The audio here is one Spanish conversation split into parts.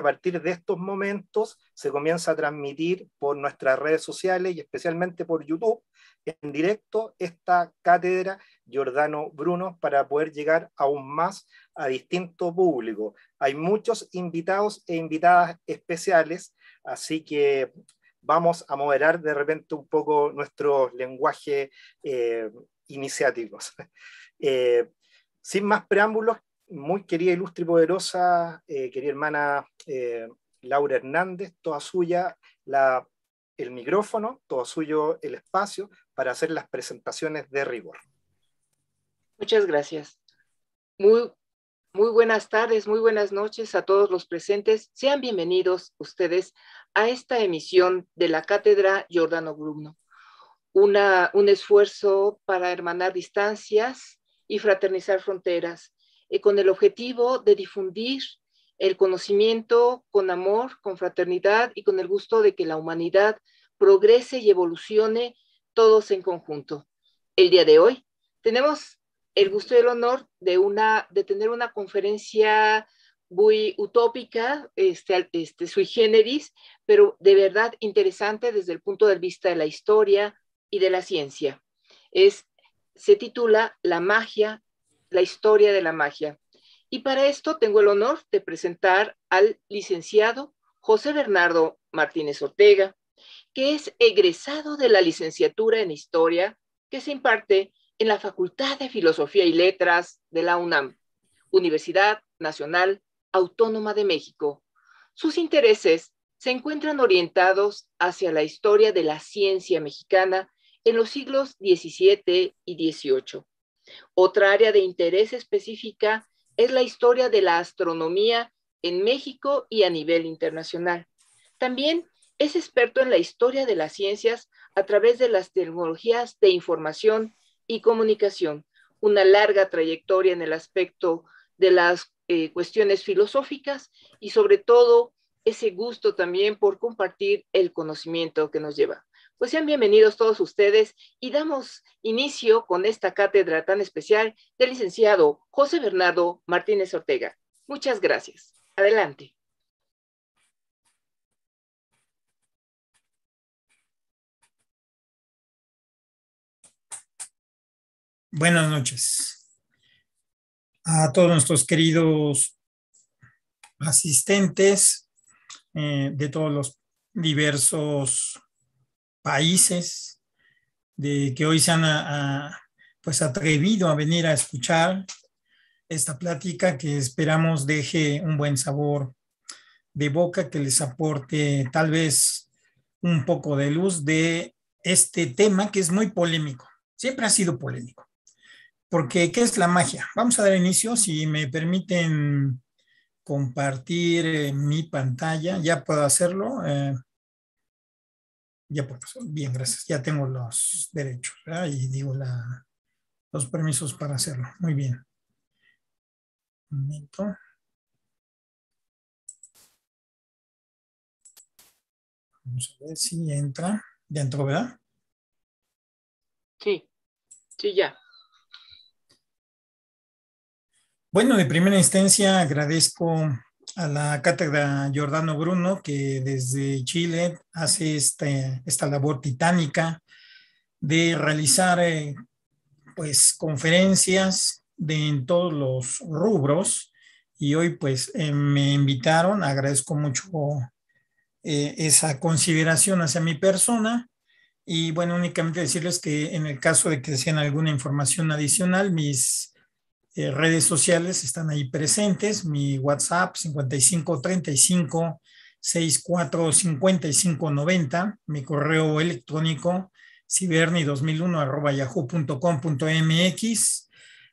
a partir de estos momentos se comienza a transmitir por nuestras redes sociales y especialmente por YouTube en directo esta cátedra Giordano Bruno para poder llegar aún más a distinto público. Hay muchos invitados e invitadas especiales, así que vamos a moderar de repente un poco nuestro lenguaje eh, eh sin más preámbulos, muy querida, ilustre y poderosa, eh, querida hermana eh, Laura Hernández, toda suya la, el micrófono, todo suyo el espacio para hacer las presentaciones de rigor. Muchas gracias. Muy, muy buenas tardes, muy buenas noches a todos los presentes. Sean bienvenidos ustedes a esta emisión de la Cátedra Giordano Bruno. Una, un esfuerzo para hermanar distancias y fraternizar fronteras, eh, con el objetivo de difundir el conocimiento con amor, con fraternidad y con el gusto de que la humanidad progrese y evolucione todos en conjunto. El día de hoy tenemos el gusto y el honor de, una, de tener una conferencia muy utópica, este, este, sui generis, pero de verdad interesante desde el punto de vista de la historia y de la ciencia. Es, se titula La magia la historia de la magia. Y para esto tengo el honor de presentar al licenciado José Bernardo Martínez Ortega, que es egresado de la licenciatura en Historia que se imparte en la Facultad de Filosofía y Letras de la UNAM, Universidad Nacional Autónoma de México. Sus intereses se encuentran orientados hacia la historia de la ciencia mexicana en los siglos XVII y XVIII, otra área de interés específica es la historia de la astronomía en México y a nivel internacional. También es experto en la historia de las ciencias a través de las tecnologías de información y comunicación, una larga trayectoria en el aspecto de las eh, cuestiones filosóficas y sobre todo ese gusto también por compartir el conocimiento que nos lleva. Pues sean bienvenidos todos ustedes y damos inicio con esta cátedra tan especial del licenciado José Bernardo Martínez Ortega. Muchas gracias. Adelante. Buenas noches a todos nuestros queridos asistentes eh, de todos los diversos países de, que hoy se han ah, ah, pues atrevido a venir a escuchar esta plática que esperamos deje un buen sabor de boca, que les aporte tal vez un poco de luz de este tema que es muy polémico. Siempre ha sido polémico. Porque, ¿qué es la magia? Vamos a dar inicio, si me permiten compartir eh, mi pantalla, ya puedo hacerlo. Eh, ya pues, pues, bien, gracias, ya tengo los derechos ¿verdad? y digo los permisos para hacerlo. Muy bien. Un momento. Vamos a ver si entra. Ya entró, ¿verdad? Sí, sí, ya. Bueno, de primera instancia agradezco a la cátedra Giordano Bruno, que desde Chile hace este, esta labor titánica de realizar eh, pues conferencias de, en todos los rubros y hoy pues eh, me invitaron, agradezco mucho eh, esa consideración hacia mi persona y bueno, únicamente decirles que en el caso de que sean alguna información adicional, mis eh, redes sociales están ahí presentes. Mi WhatsApp 5535 645590, mi correo electrónico ciberni2001 arroba yahoo.com.mx,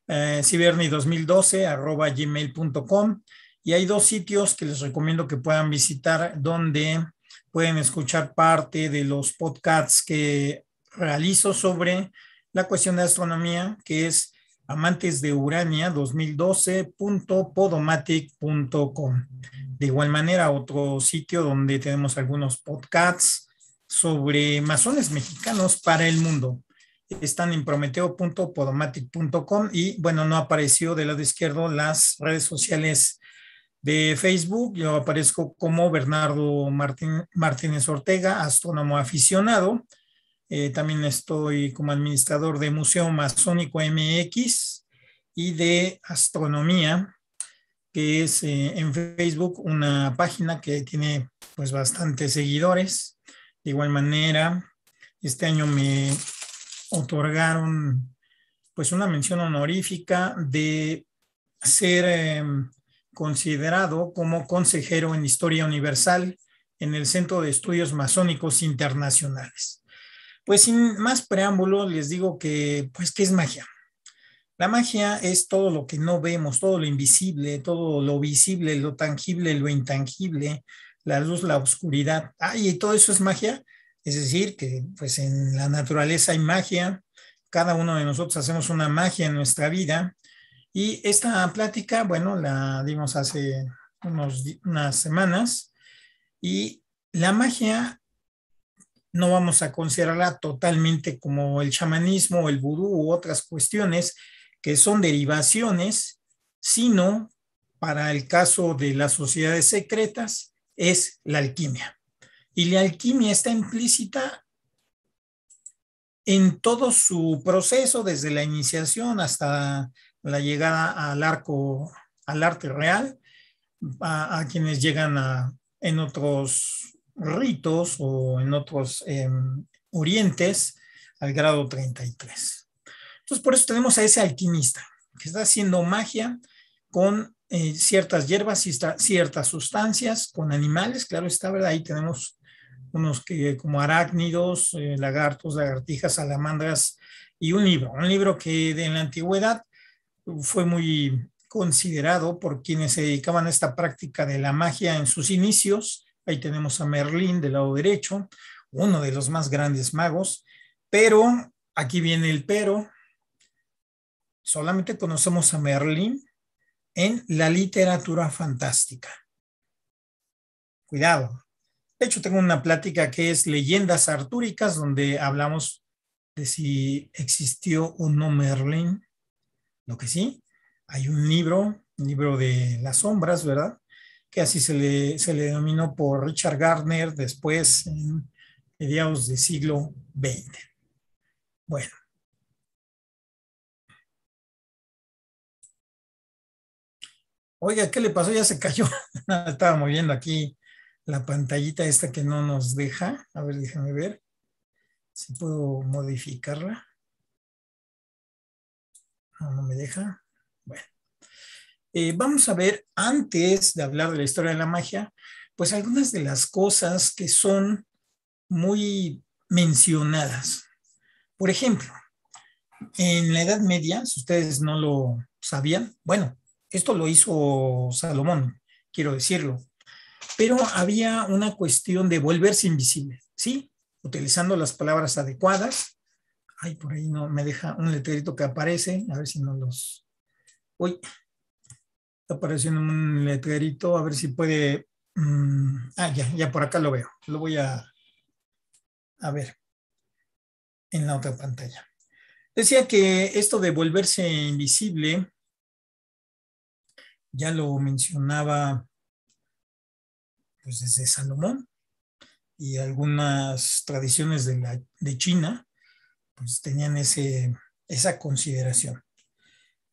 eh, ciberni2012 arroba gmail.com. Y hay dos sitios que les recomiendo que puedan visitar donde pueden escuchar parte de los podcasts que realizo sobre la cuestión de astronomía, que es amantes de Urania 2012.podomatic.com. De igual manera, otro sitio donde tenemos algunos podcasts sobre masones mexicanos para el mundo. Están en prometeo.podomatic.com y bueno, no apareció del lado izquierdo las redes sociales de Facebook. Yo aparezco como Bernardo Martínez Ortega, astrónomo aficionado. Eh, también estoy como administrador de Museo Masónico MX y de Astronomía, que es eh, en Facebook una página que tiene pues bastantes seguidores. De igual manera, este año me otorgaron pues una mención honorífica de ser em, considerado como consejero en Historia Universal en el Centro de Estudios Masónicos Internacionales. Pues sin más preámbulo, les digo que, pues, ¿qué es magia? La magia es todo lo que no vemos, todo lo invisible, todo lo visible, lo tangible, lo intangible, la luz, la oscuridad. Ah, y todo eso es magia. Es decir, que pues en la naturaleza hay magia, cada uno de nosotros hacemos una magia en nuestra vida. Y esta plática, bueno, la dimos hace unos, unas semanas. Y la magia no vamos a considerarla totalmente como el chamanismo, el vudú u otras cuestiones que son derivaciones, sino para el caso de las sociedades secretas es la alquimia. Y la alquimia está implícita en todo su proceso, desde la iniciación hasta la llegada al arco, al arte real, a, quienes llegan en otros ritos o en otros em, orientes al grado 33. Entonces, por eso tenemos a ese alquimista que está haciendo magia con eh, ciertas hierbas y ciertas sustancias, con animales, claro está, ¿verdad? Ahí tenemos unos que, como arácnidos, eh, lagartos, lagartijas, salamandras y un libro, un libro que en la antigüedad fue muy considerado por quienes se dedicaban a esta práctica de la magia en sus inicios Ahí tenemos a Merlín del lado derecho, uno de los más grandes magos, pero aquí viene el pero. Solamente conocemos a Merlín en la literatura fantástica. Cuidado. De hecho, tengo una plática que es Leyendas Artúricas, donde hablamos de si existió o no Merlín. Lo que sí, hay un libro, un libro de las sombras, ¿verdad? que así se le, se denominó por Richard Gardner después en mediados del siglo XX. Bueno. Oiga, ¿qué le pasó? Ya se cayó. Estaba moviendo aquí la pantallita esta que no nos deja. A ver, déjame ver si puedo modificarla. No, no me deja. Bueno. Eh, vamos a ver, antes de hablar de la historia de la magia, pues algunas de las cosas que son muy mencionadas. Por ejemplo, en la Edad Media, si ustedes no lo sabían, bueno, esto lo hizo Salomón, quiero decirlo, pero había una cuestión de volverse invisible, ¿sí? Utilizando las palabras adecuadas. Ay, por ahí no me deja un letrerito que aparece, a ver si no los... Uy, Está en un letrerito, a ver si puede... Mm, ah, ya, ya por acá lo veo. Lo voy a, a ver en la otra pantalla. Decía que esto de volverse invisible, ya lo mencionaba pues desde Salomón y algunas tradiciones de, China, pues tenían esa consideración.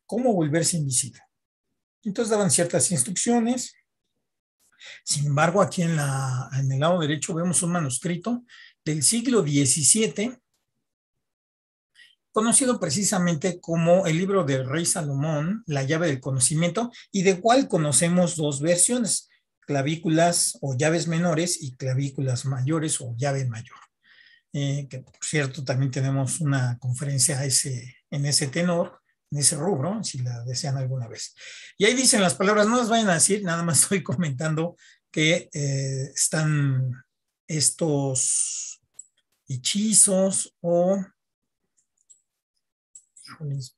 ¿Cómo volverse invisible? Entonces daban ciertas instrucciones. Sin embargo, aquí en, el lado derecho vemos un manuscrito del siglo XVII, conocido precisamente como el libro del rey Salomón, La llave del conocimiento, y de cual conocemos dos versiones, clavículas o llaves menores y clavículas mayores o llave mayor. Eh, que por cierto también tenemos una conferencia en ese tenor, en ese rubro, si la desean alguna vez. Y ahí dicen las palabras, no las vayan a decir, nada más estoy comentando que eh, están estos hechizos o...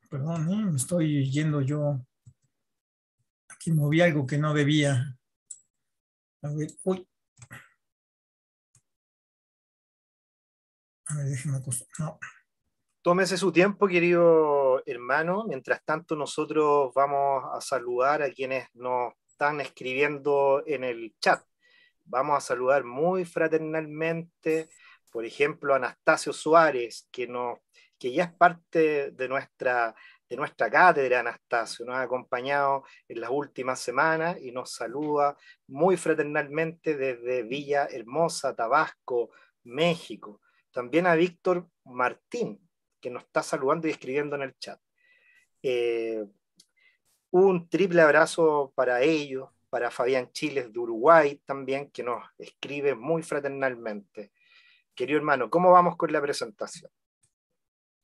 perdón, ¿eh? me estoy yendo yo. Aquí moví algo que no debía. A ver, uy. A ver, déjenme acostumbrar No. Tómese su tiempo, querido hermano. Mientras tanto, nosotros vamos a saludar a quienes nos están escribiendo en el chat. Vamos a saludar muy fraternalmente, por ejemplo, a Anastasio Suárez, que, nos, que ya es parte de nuestra, de nuestra cátedra, Anastasio. Nos ha acompañado en las últimas semanas y nos saluda muy fraternalmente desde Villa Hermosa, Tabasco, México. También a Víctor Martín, que nos está saludando y escribiendo en el chat. Eh, un triple abrazo para ellos, para Fabián Chiles de Uruguay también, que nos escribe muy fraternalmente. Querido hermano, ¿cómo vamos con la presentación?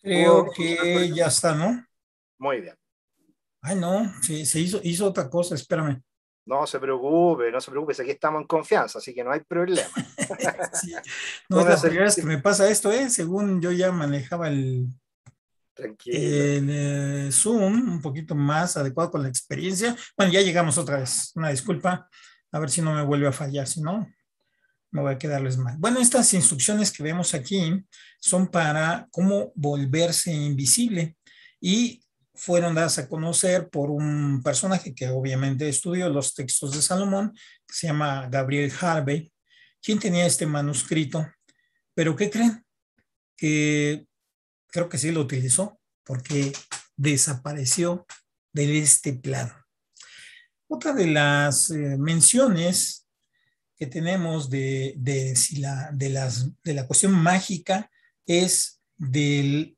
Creo que ya está, ¿no? Muy bien. Ay, no, se, se hizo, hizo otra cosa, espérame. No se preocupe, no se preocupe, aquí estamos en confianza, así que no hay problema. No la primera vez que me pasa esto, ¿eh? Según yo ya manejaba el, eh, Zoom un poquito más adecuado con la experiencia. Bueno, ya llegamos otra vez, una disculpa, a ver si no me vuelve a fallar, si no, me voy a quedarles mal. Bueno, estas instrucciones que vemos aquí son para cómo volverse invisible y fueron dadas a conocer por un personaje que obviamente estudió los textos de Salomón, que se llama Gabriel Harvey, quien tenía este manuscrito. Pero ¿qué creen? Que creo que sí lo utilizó porque desapareció de este plano. Otra de las eh, menciones que tenemos de, de, la, de la cuestión mágica es del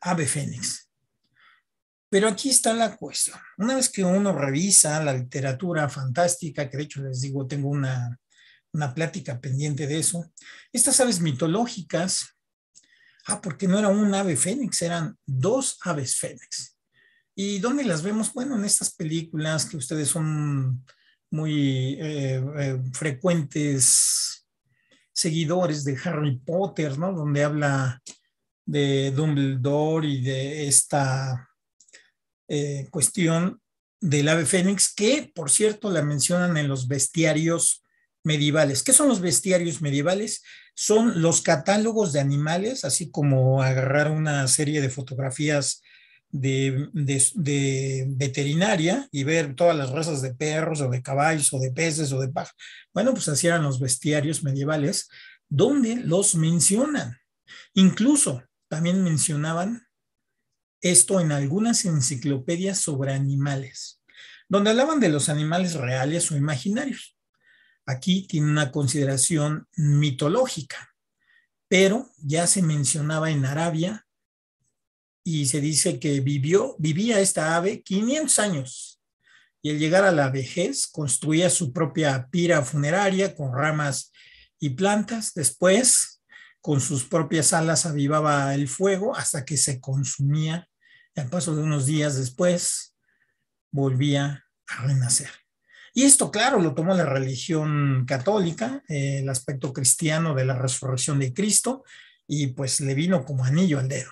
ave fénix. Pero aquí está la cuestión. Una vez que uno revisa la literatura fantástica, que de hecho les digo, tengo una, plática pendiente de eso, estas aves mitológicas, ah, porque no era un ave fénix, eran dos aves fénix. ¿Y dónde las vemos? Bueno, en estas películas que ustedes son muy eh, eh, frecuentes seguidores de Harry Potter, ¿no? Donde habla de Dumbledore y de esta eh, cuestión del ave fénix, que por cierto la mencionan en los bestiarios medievales. ¿Qué son los bestiarios medievales? Son los catálogos de animales, así como agarrar una serie de fotografías de, de, veterinaria y ver todas las razas de perros o de caballos o de peces o de paja. Bueno, pues así eran los bestiarios medievales, donde los mencionan. Incluso también mencionaban esto en algunas enciclopedias sobre animales, donde hablaban de los animales reales o imaginarios. Aquí tiene una consideración mitológica, pero ya se mencionaba en Arabia y se dice que vivió, vivía esta ave 500 años y al llegar a la vejez construía su propia pira funeraria con ramas y plantas. Después con sus propias alas avivaba el fuego hasta que se consumía y al paso de unos días después volvía a renacer. Y esto, claro, lo tomó la religión católica, eh, el aspecto cristiano de la resurrección de Cristo, y pues le vino como anillo al dedo.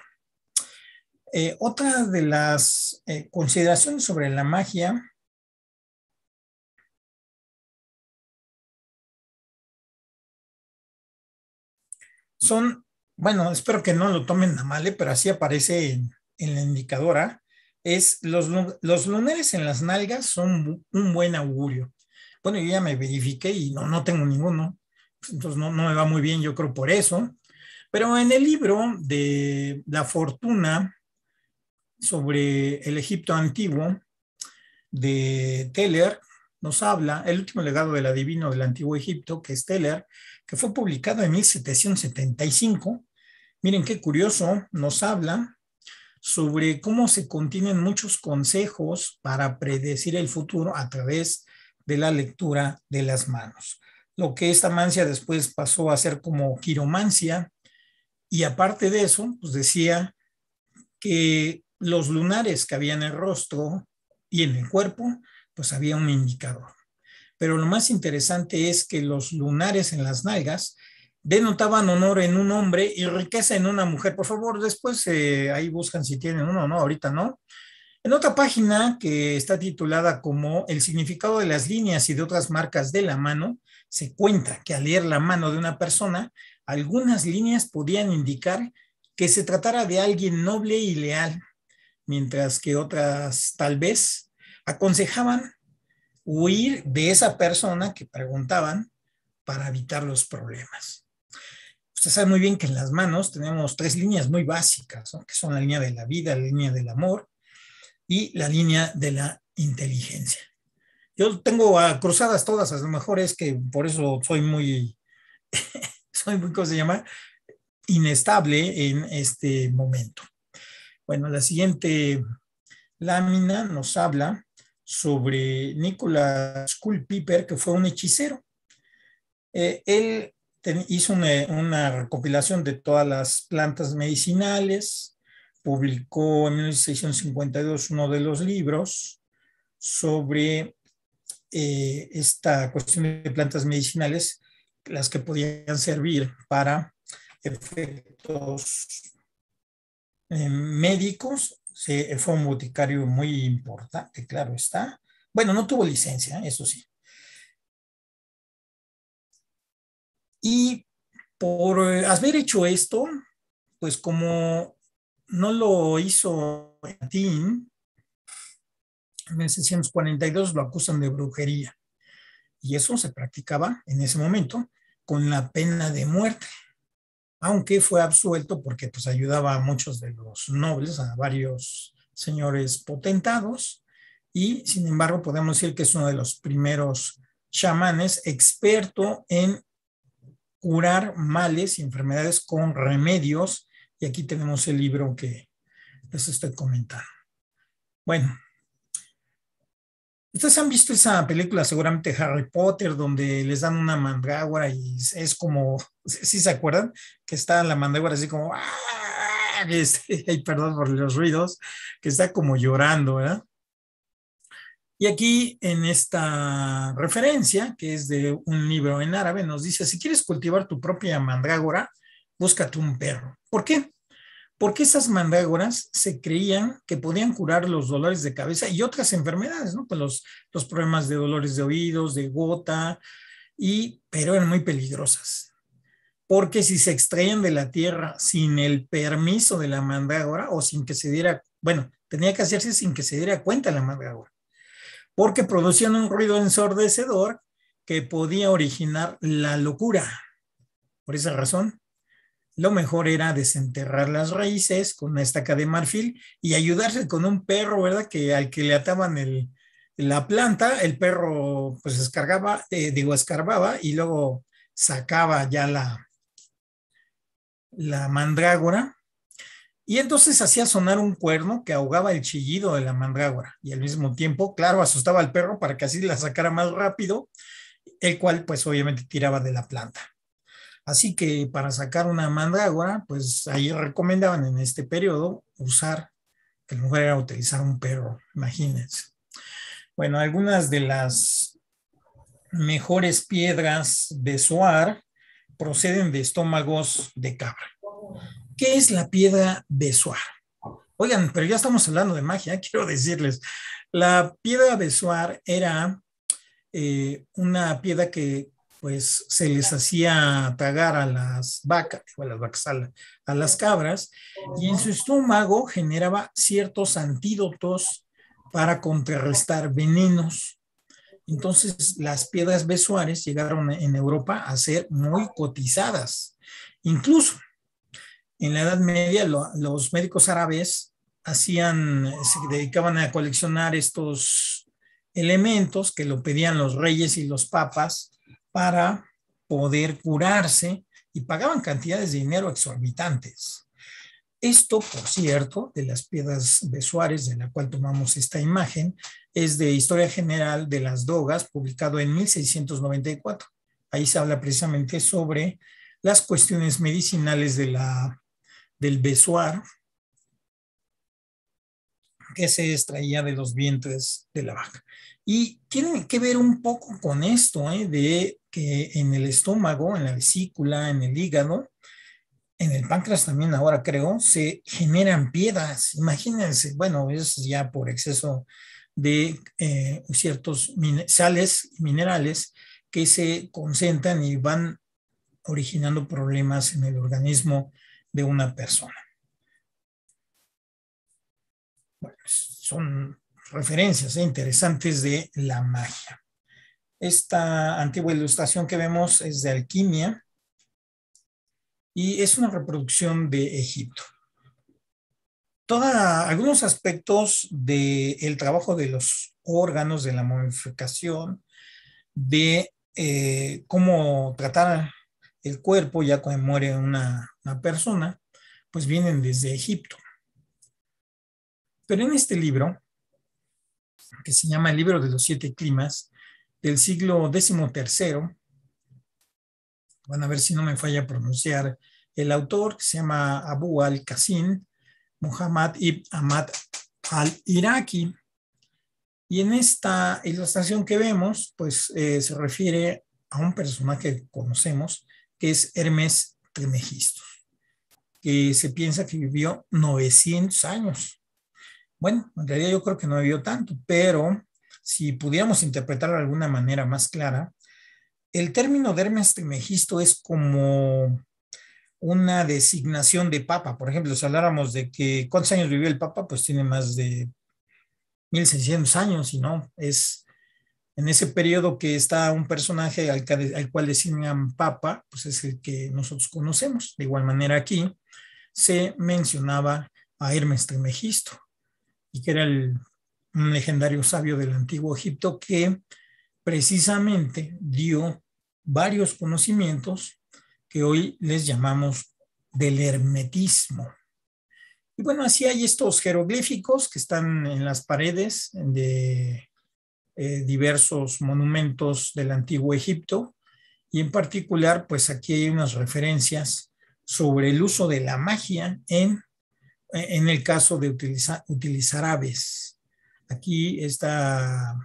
Eh, otra de las eh, consideraciones sobre la magia son, bueno, espero que no lo tomen a male, ¿eh? pero así aparece en, la indicadora, es los, lunares en las nalgas son un buen augurio. Bueno, yo ya me verifiqué y no, no tengo ninguno, entonces no, no me va muy bien, yo creo por eso. Pero en el libro de la fortuna sobre el Egipto antiguo de Teller, nos habla, el último legado del adivino del antiguo Egipto, que es Teller, que fue publicado en 1775. Miren qué curioso, nos habla sobre cómo se contienen muchos consejos para predecir el futuro a través de la lectura de las manos. Lo que esta mancia después pasó a ser como quiromancia y aparte de eso, pues decía que los lunares que había en el rostro y en el cuerpo, pues había un indicador pero lo más interesante es que los lunares en las nalgas denotaban honor en un hombre y riqueza en una mujer. Por favor, después eh, ahí buscan si tienen uno o no, ahorita no. En otra página que está titulada como El significado de las líneas y de otras marcas de la mano, se cuenta que al leer la mano de una persona, algunas líneas podían indicar que se tratara de alguien noble y leal, mientras que otras tal vez aconsejaban huir de esa persona que preguntaban para evitar los problemas. Usted sabe muy bien que en las manos tenemos tres líneas muy básicas, que son la línea de la vida, la línea del amor y la línea de la inteligencia. Yo tengo cruzadas todas, a lo mejor es que por eso soy muy, soy muy, ¿cómo se llama? Inestable en este momento. Bueno, la siguiente lámina nos habla sobre Nicholas Culpeper, que fue un hechicero. Eh, él hizo eh, una, recopilación de todas las plantas medicinales, publicó en 1652 uno de los libros sobre eh, esta cuestión de plantas medicinales, las que podían servir para efectos médicos eh, fue un boticario muy importante, claro está. Bueno, no tuvo licencia, eso sí. Y por eh, haber hecho esto, pues como no lo hizo en en 1642 lo acusan de brujería. Y eso se practicaba en ese momento con la pena de muerte aunque fue absuelto porque pues ayudaba a muchos de los nobles, a varios señores potentados, y sin embargo podemos decir que es uno de los primeros chamanes experto en curar males y enfermedades con remedios, y aquí tenemos el libro que les estoy comentando. Bueno, Ustedes han visto esa película, seguramente Harry Potter, donde les dan una mandrágora y es como, ¿sí se acuerdan? Que está la mandrágora así como, ¡ah! este, perdón por los ruidos, que está como llorando, ¿verdad? Y aquí en esta referencia, que es de un libro en árabe, nos dice, si quieres cultivar tu propia mandrágora, búscate un perro. ¿Por qué? porque esas mandrágoras se creían que podían curar los dolores de cabeza y otras enfermedades, ¿no? Pues los, los problemas de dolores de oídos, de gota, y, pero eran muy peligrosas. Porque si se extraían de la tierra sin el permiso de la mandágora o sin que se diera, bueno, tenía que hacerse sin que se diera cuenta la mandrágora, porque producían un ruido ensordecedor que podía originar la locura. Por esa razón, lo mejor era desenterrar las raíces con una estaca de marfil y ayudarse con un perro, ¿verdad? Que al que le ataban la planta, el perro pues escargaba, eh, digo, escarbaba y luego sacaba ya la, la mandrágora. Y entonces hacía sonar un cuerno que ahogaba el chillido de la mandrágora y al mismo tiempo, claro, asustaba al perro para que así la sacara más rápido, el cual pues obviamente tiraba de la planta. Así que para sacar una mandrágora, pues ahí recomendaban en este periodo usar, que lo mejor era utilizar un perro, imagínense. Bueno, algunas de las mejores piedras de Suar proceden de estómagos de cabra. ¿Qué es la piedra de Suar? Oigan, pero ya estamos hablando de magia, quiero decirles. La piedra de Suar era eh, una piedra que pues se les hacía tagar a las vacas, a las vacas, a, las cabras, y en su estómago generaba ciertos antídotos para contrarrestar venenos. Entonces, las piedras besuares llegaron en Europa a ser muy cotizadas. Incluso en la Edad Media, los médicos árabes se dedicaban a coleccionar estos elementos que lo pedían los reyes y los papas para poder curarse y pagaban cantidades de dinero exorbitantes. Esto, por cierto, de las piedras de de la cual tomamos esta imagen, es de Historia General de las Dogas, publicado en 1694. Ahí se habla precisamente sobre las cuestiones medicinales de la, del besuar que se extraía de los vientres de la vaca. Y tiene que ver un poco con esto, ¿eh? de que en el estómago, en la vesícula, en el hígado, en el páncreas también ahora creo, se generan piedras. Imagínense, bueno, es ya por exceso de eh, ciertos sales y minerales que se concentran y van originando problemas en el organismo de una persona. Bueno, son referencias ¿eh? interesantes de la magia. Esta antigua ilustración que vemos es de alquimia y es una reproducción de Egipto. algunos aspectos del trabajo de los órganos de la momificación, de eh, cómo tratar el cuerpo ya cuando muere una persona, pues vienen desde Egipto. Pero en este libro, que se llama El libro de los siete climas, del siglo XIII. Van a ver si no me falla pronunciar el autor, que se llama Abu al-Qasim, Muhammad ibn Ahmad al-Iraqi. Y en esta ilustración que vemos, pues eh, se refiere a un personaje que conocemos, que es Hermes Trimegisto, que se piensa que vivió 900 años. Bueno, en realidad yo creo que no vivió tanto, pero si pudiéramos interpretarlo de alguna manera más clara, el término de Hermes megisto es como una designación de papa. Por ejemplo, si habláramos de que cuántos años vivió el papa, pues tiene más de 1600 años y no, es en ese periodo que está un personaje al, cual designan papa, pues es el que nosotros conocemos. De igual manera aquí se mencionaba a Hermes Trimegisto y que era el un legendario sabio del antiguo Egipto que precisamente dio varios conocimientos que hoy les llamamos del hermetismo. Y bueno, así hay estos jeroglíficos que están en las paredes de eh, diversos monumentos del antiguo Egipto. Y en particular, pues aquí hay unas referencias sobre el uso de la magia en, el caso de utilizar aves. Aquí está,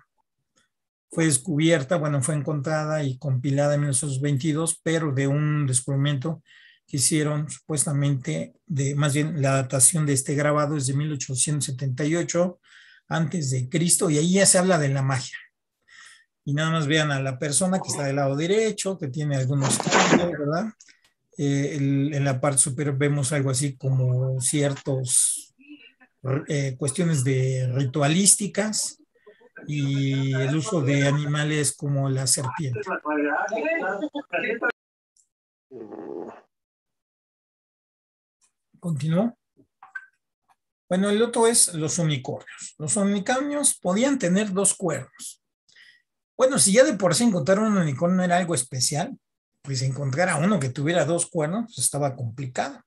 fue descubierta, bueno, fue encontrada y compilada en 1922, pero de un descubrimiento que hicieron supuestamente, de, más bien la adaptación de este grabado es de 1878 antes de Cristo, y ahí ya se habla de la magia. Y nada más vean a la persona que está del lado derecho, que tiene algunos ¿verdad? Eh, en la parte superior vemos algo así como ciertos eh, cuestiones de ritualísticas y el uso de animales como la serpiente. Continúo. Bueno, el otro es los unicornios. Los unicornios podían tener dos cuernos. Bueno, si ya de por sí encontrar un unicornio era algo especial, pues encontrar a uno que tuviera dos cuernos pues, estaba complicado.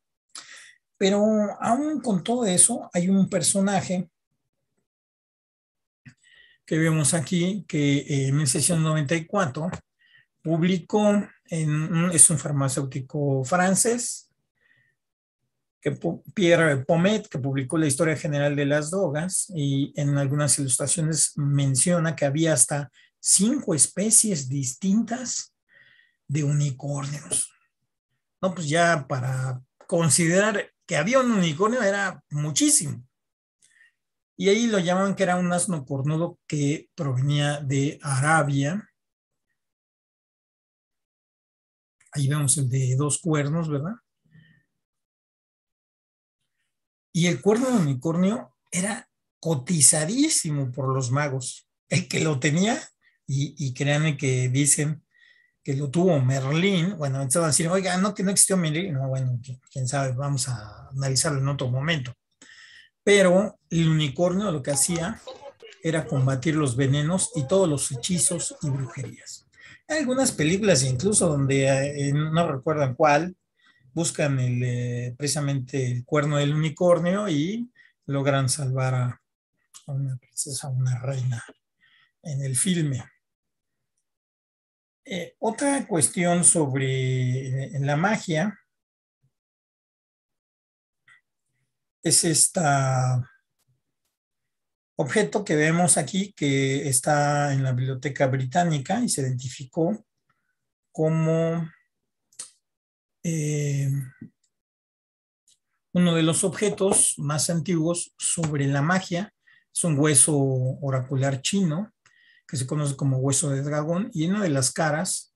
Pero aún con todo eso, hay un personaje que vemos aquí que eh, en 1694 publicó, es un farmacéutico francés, que Pierre Pomet, que publicó la historia general de las drogas y en algunas ilustraciones menciona que había hasta cinco especies distintas de unicornios. No, pues ya para considerar que había un unicornio era muchísimo. Y ahí lo llamaban que era un asno cornudo que provenía de Arabia. Ahí vemos el de dos cuernos, ¿verdad? Y el cuerno de unicornio era cotizadísimo por los magos. El que lo tenía, y, y créanme que dicen que lo tuvo Merlín, bueno, estaban a decir, oiga, no, que no existió Merlín, no, bueno, quién sabe, vamos a analizarlo en otro momento. Pero el unicornio lo que hacía era combatir los venenos y todos los hechizos y brujerías. Hay algunas películas, incluso donde eh, eh, no recuerdan cuál, buscan el, eh, precisamente el cuerno del unicornio y logran salvar a una princesa, a una reina en el filme. Eh, otra cuestión sobre eh, la magia es este objeto que vemos aquí que está en la biblioteca británica y se identificó como eh, uno de los objetos más antiguos sobre la magia. Es un hueso oracular chino que se conoce como hueso de dragón, y en una de las caras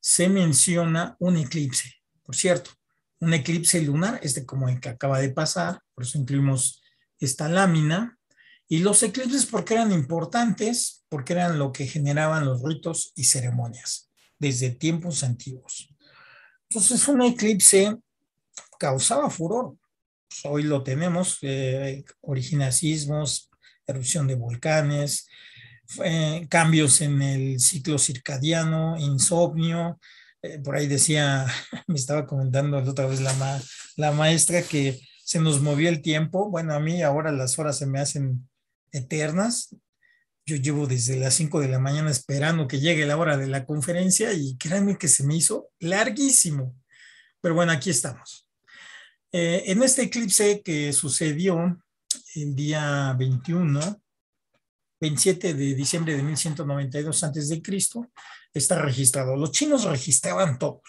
se menciona un eclipse, por cierto, un eclipse lunar, este como el que acaba de pasar, por eso incluimos esta lámina, y los eclipses porque eran importantes, porque eran lo que generaban los ritos y ceremonias desde tiempos antiguos. Entonces un eclipse causaba furor. Pues, hoy lo tenemos, eh, origina sismos, erupción de volcanes, eh, cambios en el ciclo circadiano, insomnio. Eh, por ahí decía, me estaba comentando otra vez la, la maestra que se nos movió el tiempo. Bueno, a mí ahora las horas se me hacen eternas. Yo llevo desde las 5 de la mañana esperando que llegue la hora de la conferencia y créanme que se me hizo larguísimo. Pero bueno, aquí estamos. Eh, en este eclipse que sucedió el día 21, 27 de diciembre de 1192 a.C., está registrado. Los chinos registraban todos.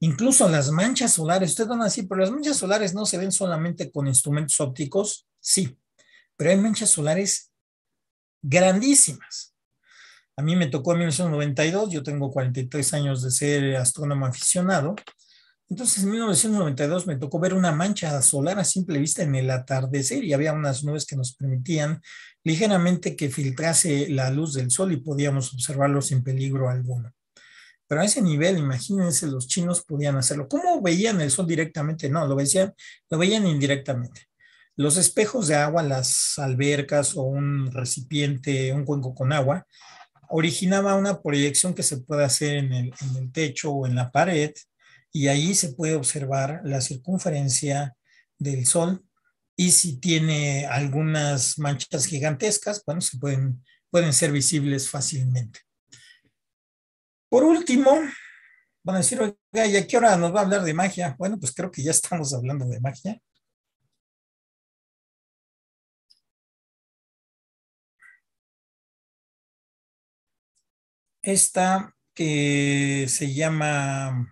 Incluso las manchas solares, ustedes van a decir, pero las manchas solares no se ven solamente con instrumentos ópticos, sí, pero hay manchas solares grandísimas. A mí me tocó en 1992, yo tengo 43 años de ser astrónomo aficionado, entonces en 1992 me tocó ver una mancha solar a simple vista en el atardecer y había unas nubes que nos permitían ligeramente que filtrase la luz del sol y podíamos observarlo sin peligro alguno. Pero a ese nivel, imagínense, los chinos podían hacerlo. ¿Cómo veían el sol directamente? No, lo veían, lo veían indirectamente. Los espejos de agua, las albercas o un recipiente, un cuenco con agua, originaba una proyección que se puede hacer en el, en el techo o en la pared y ahí se puede observar la circunferencia del sol y si tiene algunas manchas gigantescas, bueno, se pueden, pueden ser visibles fácilmente. Por último, van a decir, oiga, ¿y a qué hora nos va a hablar de magia? Bueno, pues creo que ya estamos hablando de magia. Esta que se llama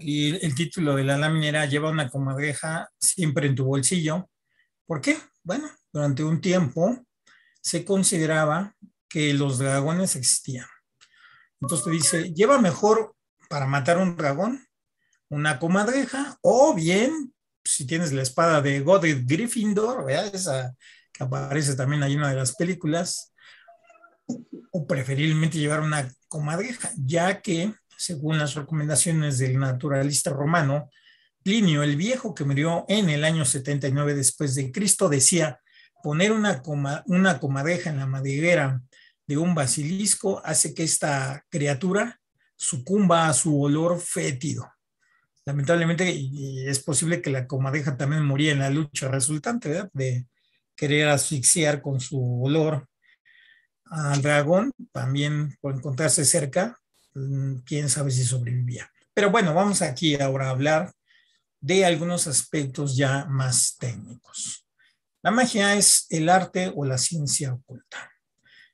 y el título de la lámina Lleva una comadreja siempre en tu bolsillo. ¿Por qué? Bueno, durante un tiempo se consideraba que los dragones existían. Entonces te dice, lleva mejor para matar un dragón una comadreja o bien si tienes la espada de Godric Gryffindor, ¿verdad? esa que aparece también ahí en una de las películas, o preferiblemente llevar una comadreja, ya que según las recomendaciones del naturalista romano, Plinio el Viejo, que murió en el año 79 después de Cristo, decía, poner una, comadeja en la madriguera de un basilisco hace que esta criatura sucumba a su olor fétido. Lamentablemente es posible que la comadeja también moría en la lucha resultante de querer asfixiar con su olor al dragón, también por encontrarse cerca Mm, quién sabe si sobrevivía. Pero bueno, vamos aquí ahora a hablar de algunos aspectos ya más técnicos. La magia es el arte o la ciencia oculta.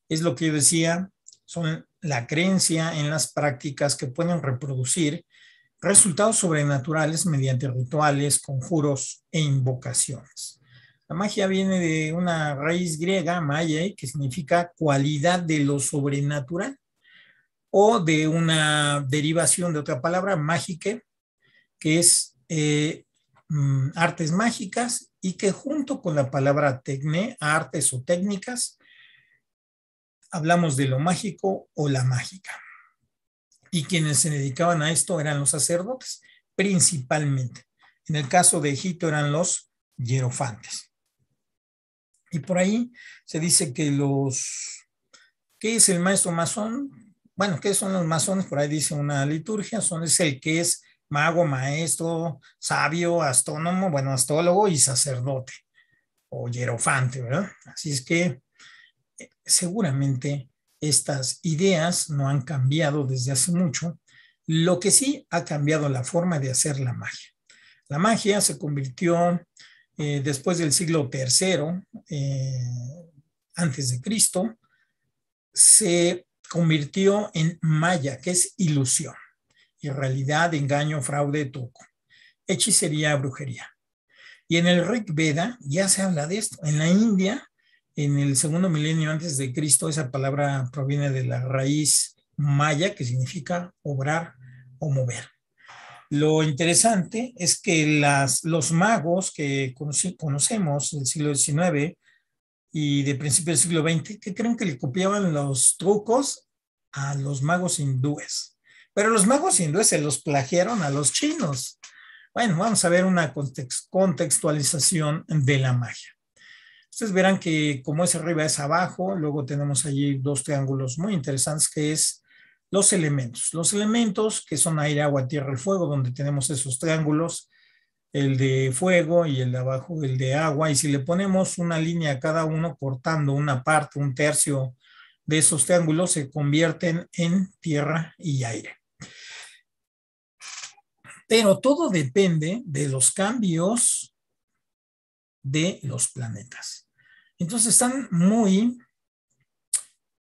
Es lo que yo decía, son la creencia en las prácticas que pueden reproducir resultados sobrenaturales mediante rituales, conjuros e invocaciones. La magia viene de una raíz griega, maya, que significa cualidad de lo sobrenatural o de una derivación de otra palabra, mágica, que es eh, mm, artes mágicas y que junto con la palabra tecne, artes o técnicas, hablamos de lo mágico o la mágica. Y quienes se dedicaban a esto eran los sacerdotes, principalmente. En el caso de Egipto eran los hierofantes. Y por ahí se dice que los... ¿Qué es el maestro masón? Bueno, ¿qué son los masones? Por ahí dice una liturgia, son es el que es mago, maestro, sabio, astrónomo, bueno, astólogo y sacerdote o hierofante, ¿verdad? Así es que eh, seguramente estas ideas no han cambiado desde hace mucho. Lo que sí ha cambiado la forma de hacer la magia. La magia se convirtió eh, después del siglo III eh, antes de Cristo, se convirtió en maya, que es ilusión, y realidad, engaño, fraude, truco, hechicería, brujería. Y en el Rig Veda ya se habla de esto. En la India, en el segundo milenio antes de Cristo, esa palabra proviene de la raíz maya, que significa obrar o mover. Lo interesante es que las, los magos que conocemos del siglo XIX, y de principio del siglo XX, que creen que le copiaban los trucos a los magos hindúes. Pero los magos hindúes se los plagiaron a los chinos. Bueno, vamos a ver una contextualización de la magia. Ustedes verán que como es arriba es abajo, luego tenemos allí dos triángulos muy interesantes que es los elementos. Los elementos que son aire, agua, tierra, el fuego, donde tenemos esos triángulos el de fuego y el de abajo el de agua. Y si le ponemos una línea a cada uno cortando una parte, un tercio de esos triángulos, se convierten en tierra y aire. Pero todo depende de los cambios de los planetas. Entonces están muy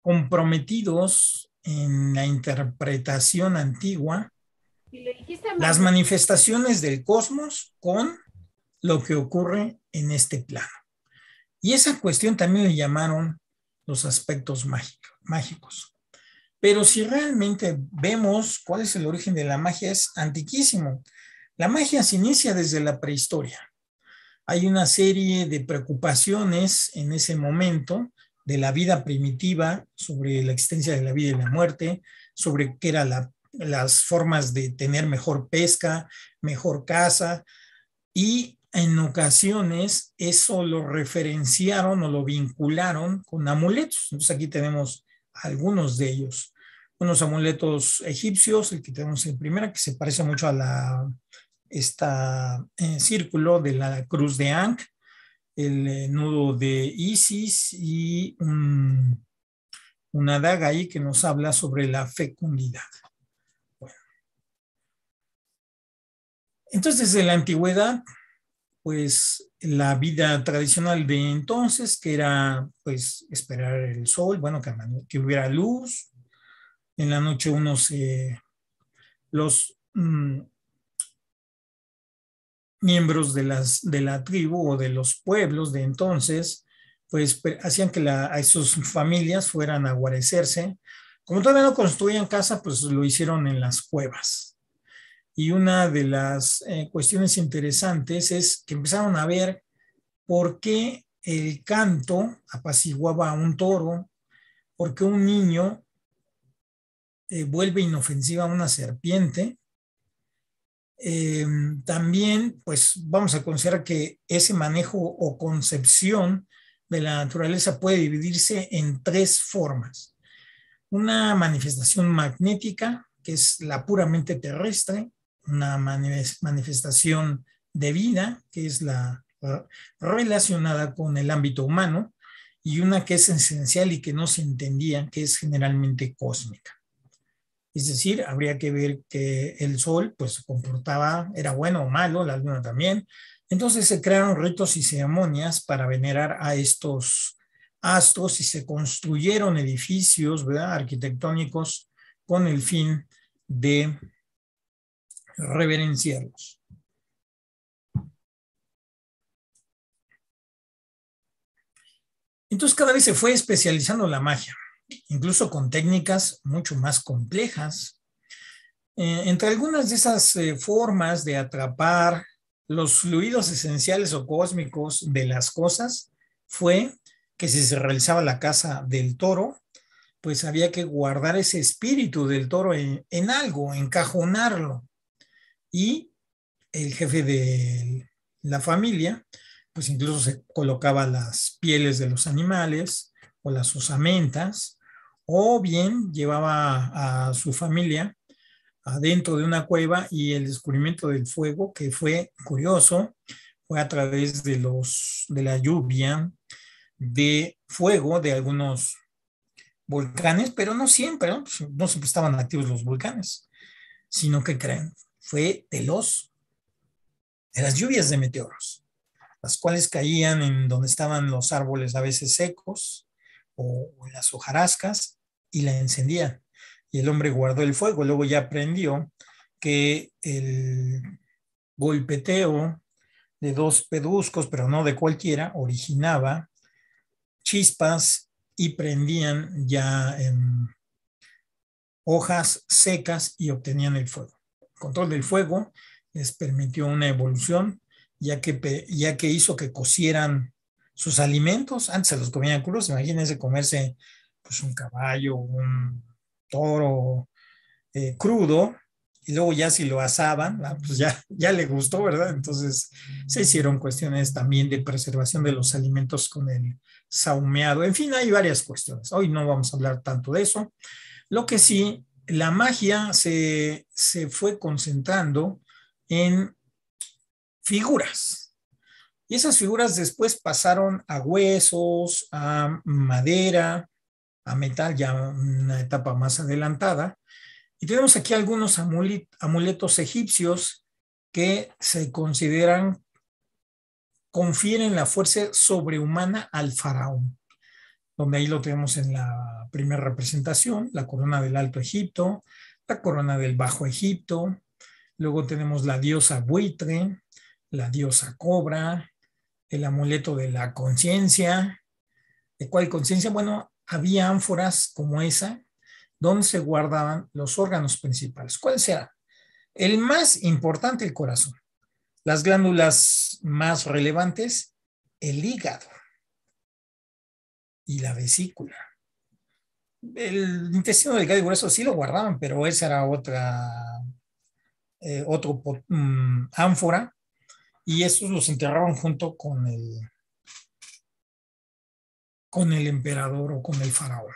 comprometidos en la interpretación antigua las manifestaciones del cosmos con lo que ocurre en este plano. Y esa cuestión también le llamaron los aspectos mágicos. Pero si realmente vemos cuál es el origen de la magia, es antiquísimo. La magia se inicia desde la prehistoria. Hay una serie de preocupaciones en ese momento de la vida primitiva, sobre la existencia de la vida y la muerte, sobre qué era la las formas de tener mejor pesca, mejor caza y en ocasiones eso lo referenciaron o lo vincularon con amuletos. Entonces aquí tenemos algunos de ellos. Unos amuletos egipcios, el que tenemos en primera, que se parece mucho a la, esta eh, círculo de la cruz de Ankh, el eh, nudo de Isis y una daga ahí que nos habla sobre la fecundidad. Entonces, en la antigüedad, pues la vida tradicional de entonces, que era pues esperar el sol, bueno, que, hubiera luz, en la noche unos, los mm, miembros de, las, de la tribu o de los pueblos de entonces, pues hacían que a sus familias fueran a guarecerse. Como todavía no construían casa, pues lo hicieron en las cuevas, y una de las eh, cuestiones interesantes es que empezaron a ver por qué el canto apaciguaba a un toro, por qué un niño eh, vuelve inofensiva a una serpiente. Eh, también, pues vamos a considerar que ese manejo o concepción de la naturaleza puede dividirse en tres formas. Una manifestación magnética, que es la puramente terrestre, una manifestación de vida, que es la relacionada con el ámbito humano, y una que es esencial y que no se entendía, que es generalmente cósmica. Es decir, habría que ver que el sol pues se comportaba, era bueno o malo, la luna también. Entonces se crearon ritos y ceremonias para venerar a estos astros y se construyeron edificios ¿verdad? arquitectónicos con el fin de reverenciarlos. Entonces cada vez se fue especializando la magia, incluso con técnicas mucho más complejas. Eh, entre algunas de esas eh, formas de atrapar los fluidos esenciales o cósmicos de las cosas fue que si se realizaba la casa del toro, pues había que guardar ese espíritu del toro en, en algo, encajonarlo y el jefe de la familia, pues incluso se colocaba las pieles de los animales o las osamentas, o bien llevaba a su familia adentro de una cueva y el descubrimiento del fuego, que fue curioso, fue a través de, los, de la lluvia de fuego de algunos volcanes, pero no siempre, no, pues, no siempre estaban activos los volcanes, sino que creen, fue de los de las lluvias de meteoros, las cuales caían en donde estaban los árboles a veces secos o, en las hojarascas y la encendían. Y el hombre guardó el fuego. Luego ya aprendió que el golpeteo de dos peduscos, pero no de cualquiera, originaba chispas y prendían ya en hojas secas y obtenían el fuego control del fuego les permitió una evolución, ya que, ya que hizo que cocieran sus alimentos. Antes se los comían crudos, imagínense comerse pues, un caballo, un toro eh, crudo, y luego ya si lo asaban, ah, pues ya, ya le gustó, ¿verdad? Entonces se hicieron cuestiones también de preservación de los alimentos con el saumeado. En fin, hay varias cuestiones. Hoy no vamos a hablar tanto de eso. Lo que sí la magia se, fue concentrando en figuras. Y esas figuras después pasaron a huesos, a madera, a metal, ya una etapa más adelantada. Y tenemos aquí algunos amuletos egipcios que se consideran, confieren la fuerza sobrehumana al faraón donde ahí lo tenemos en la primera representación, la corona del Alto Egipto, la corona del Bajo Egipto, luego tenemos la diosa buitre, la diosa cobra, el amuleto de la conciencia. ¿De cuál conciencia? Bueno, había ánforas como esa donde se guardaban los órganos principales. ¿Cuál será? El más importante, el corazón. Las glándulas más relevantes, el hígado y la vesícula. El intestino delgado y grueso sí lo guardaban, pero esa era otra, eh, otro mm, ánfora, y esos los enterraban junto con el, con el emperador o con el faraón.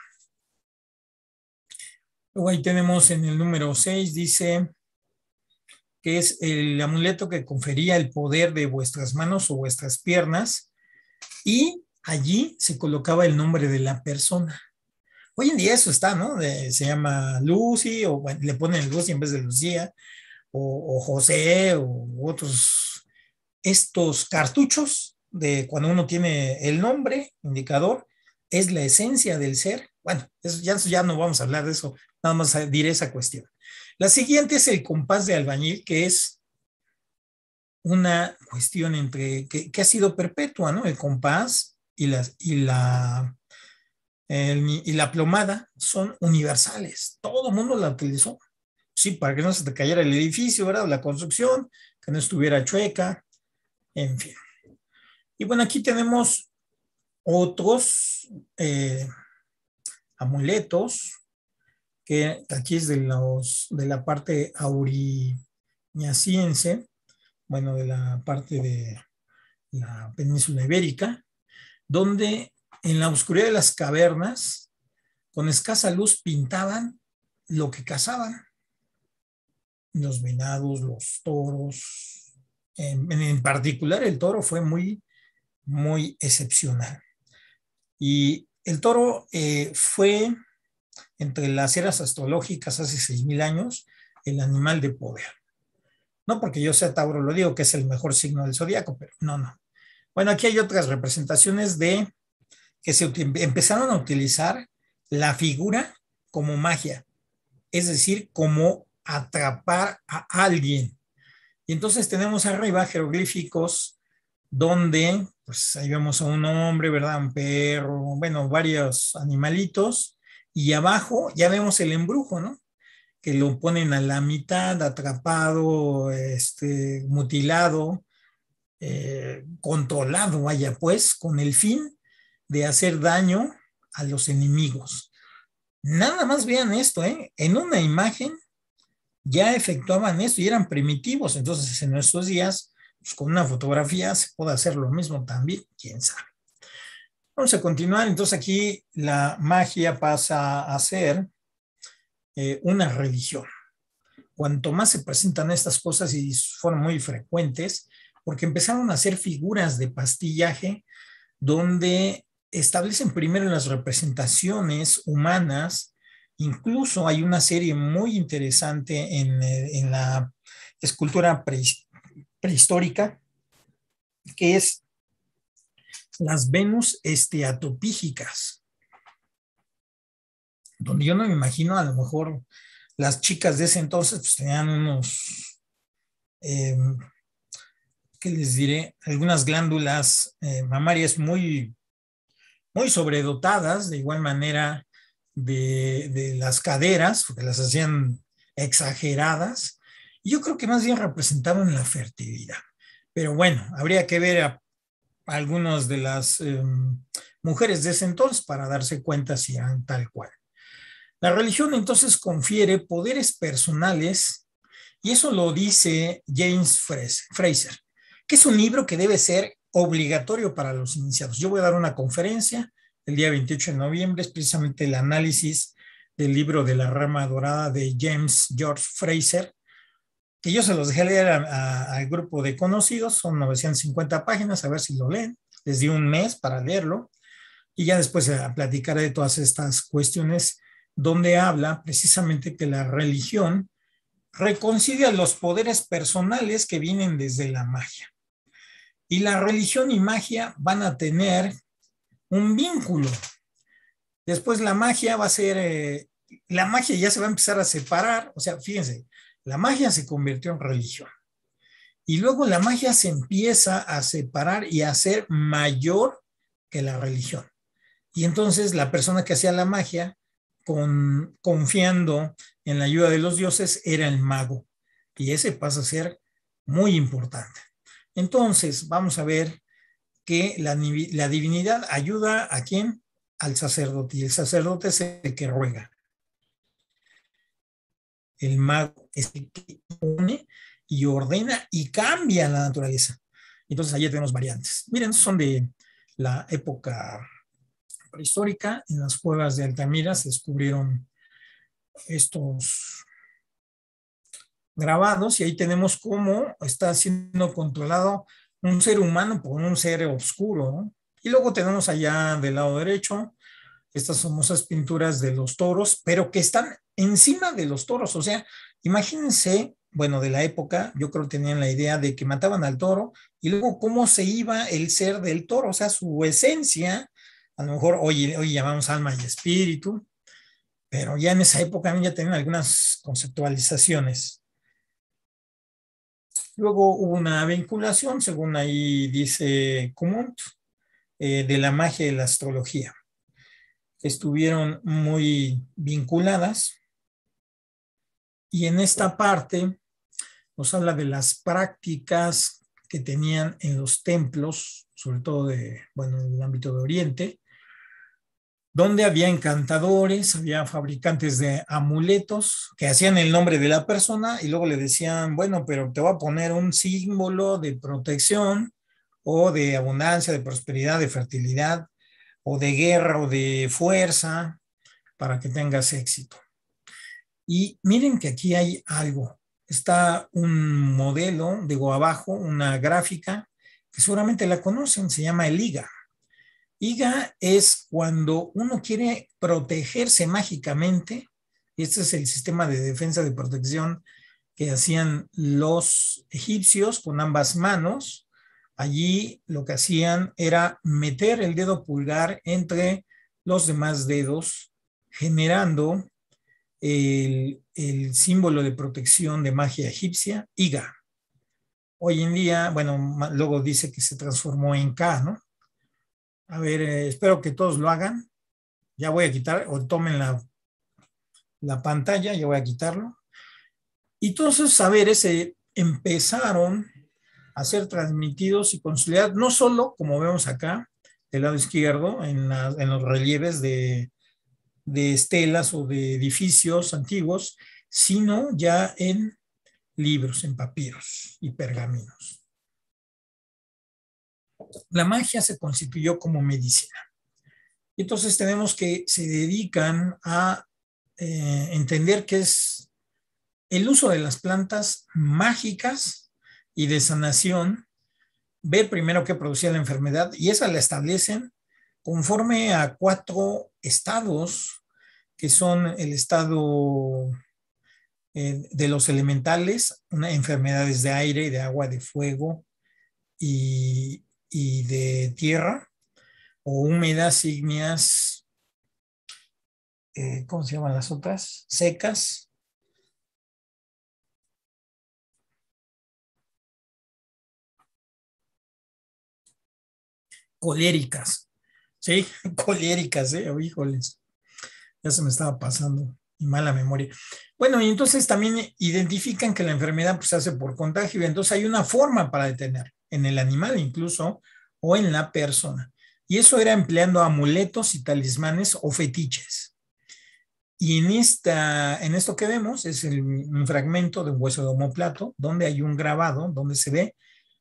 Luego ahí tenemos en el número 6, dice que es el amuleto que confería el poder de vuestras manos o vuestras piernas y allí se colocaba el nombre de la persona. Hoy en día eso está, ¿no? Eh, se llama Lucy, o le ponen Lucy en vez de Lucía, o, José, o otros. Estos cartuchos de cuando uno tiene el nombre, indicador, es la esencia del ser. Bueno, eso ya, ya no vamos a hablar de eso, nada más diré esa cuestión. La siguiente es el compás de albañil, que es una cuestión entre que ha sido perpetua, ¿no? El compás y, las, y, la, y la plomada son universales. Todo el mundo la utilizó. Sí, para que no se te cayera el edificio, ¿verdad? La construcción, que no estuviera chueca, en fin. Y bueno, aquí tenemos otros eh, amuletos, que aquí es de, los, de la parte auriñaciense, bueno, de la parte de la península ibérica, donde en la oscuridad de las cavernas, con escasa luz, pintaban lo que cazaban. Los venados, los toros, en, particular el toro fue muy, muy excepcional. Y el toro eh, fue, entre las eras astrológicas hace 6.000 años, el animal de poder. No porque yo sea Tauro, lo digo que es el mejor signo del zodiaco, pero no, no. Bueno, aquí hay otras representaciones de que se empezaron a utilizar la figura como magia, es decir, como atrapar a alguien. Y entonces tenemos arriba jeroglíficos donde, pues ahí vemos a un hombre, ¿verdad? Un perro, bueno, varios animalitos. Y abajo ya vemos el embrujo, ¿no? Que lo ponen a la mitad, atrapado, este, mutilado, eh, controlado, vaya pues, con el fin de hacer daño a los enemigos. Nada más vean esto, ¿eh? en una imagen ya efectuaban esto y eran primitivos, entonces en nuestros días, pues, con una fotografía se puede hacer lo mismo también, quién sabe. Vamos a continuar, entonces aquí la magia pasa a ser eh, una religión. Cuanto más se presentan estas cosas y fueron muy frecuentes, porque empezaron a hacer figuras de pastillaje donde establecen primero las representaciones humanas. Incluso hay una serie muy interesante en, eh, la escultura prehistórica, que es las Venus esteatopígicas, donde yo no me imagino, a lo mejor las chicas de ese entonces pues, tenían unos eh, que les diré? Algunas glándulas eh, mamarias muy, muy sobredotadas, de igual manera de, las caderas, porque las hacían exageradas. Y yo creo que más bien representaban la fertilidad. Pero bueno, habría que ver a algunas de las em, mujeres de ese entonces para darse cuenta si eran tal cual. La religión entonces confiere poderes personales y eso lo dice James Fraser que es un libro que debe ser obligatorio para los iniciados. Yo voy a dar una conferencia el día 28 de noviembre, es precisamente el análisis del libro de la rama dorada de James George Fraser, que yo se los dejé leer al grupo de conocidos, son 950 páginas, a ver si lo leen. Les di un mes para leerlo y ya después eh, platicaré de todas estas cuestiones donde habla precisamente que la religión reconcilia los poderes personales que vienen desde la magia y la religión y magia van a tener un vínculo. Después la magia va a ser, eh, la magia ya se va a empezar a separar, o sea, fíjense, la magia se convirtió en religión. Y luego la magia se empieza a separar y a ser mayor que la religión. Y entonces la persona que hacía la magia, con, confiando en la ayuda de los dioses, era el mago. Y ese pasa a ser muy importante. Entonces, vamos a ver que la, divinidad ayuda a quién? Al sacerdote. Y el sacerdote es el que ruega. El mago es el que une y ordena y cambia la naturaleza. Entonces, allí tenemos variantes. Miren, son de la época prehistórica. En las cuevas de Altamira se descubrieron estos grabados y ahí tenemos cómo está siendo controlado un ser humano por un ser oscuro. Y luego tenemos allá del lado derecho estas famosas pinturas de los toros, pero que están encima de los toros. O sea, imagínense, bueno, de la época, yo creo que tenían la idea de que mataban al toro y luego cómo se iba el ser del toro, o sea, su esencia. A lo mejor hoy, hoy llamamos alma y espíritu, pero ya en esa época ya tenían algunas conceptualizaciones. Luego hubo una vinculación, según ahí dice Cumont, eh, de la magia y la astrología. Estuvieron muy vinculadas. Y en esta parte nos habla de las prácticas que tenían en los templos, sobre todo de, bueno, en el ámbito de Oriente, donde había encantadores, había fabricantes de amuletos que hacían el nombre de la persona y luego le decían, bueno, pero te voy a poner un símbolo de protección o de abundancia, de prosperidad, de fertilidad, o de guerra o de fuerza para que tengas éxito. Y miren que aquí hay algo. Está un modelo, digo abajo, una gráfica que seguramente la conocen, se llama el IGA. IGA es cuando uno quiere protegerse mágicamente, este es el sistema de defensa de protección que hacían los egipcios con ambas manos. Allí lo que hacían era meter el dedo pulgar entre los demás dedos, generando el, símbolo de protección de magia egipcia, IGA. Hoy en día, bueno, luego dice que se transformó en K, ¿no? A ver, eh, espero que todos lo hagan. Ya voy a quitar, o tomen la, pantalla, ya voy a quitarlo. Y todos esos saberes se empezaron a ser transmitidos y consolidados, no solo, como vemos acá, del lado izquierdo, en, los relieves de estelas o de edificios antiguos, sino ya en libros, en papiros y pergaminos la magia se constituyó como medicina. Entonces tenemos que se dedican a eh, entender qué es el uso de las plantas mágicas y de sanación, ver primero qué producía la enfermedad y esa la establecen conforme a cuatro estados que son el estado eh, de los elementales, enfermedades de aire, de agua, de fuego y, y de tierra, o húmedas, ígneas, eh, ¿cómo se llaman las otras? Secas. Coléricas, ¿sí? Coléricas, ¿eh? Oh, híjoles, ya se me estaba pasando y mala memoria. Bueno, y entonces también identifican que la enfermedad pues, se hace por contagio, entonces hay una forma para detener en el animal incluso, o en la persona. Y eso era empleando amuletos y talismanes o fetiches. Y en, esta, en esto que vemos es un fragmento de un hueso de homoplato, donde hay un grabado, donde se ve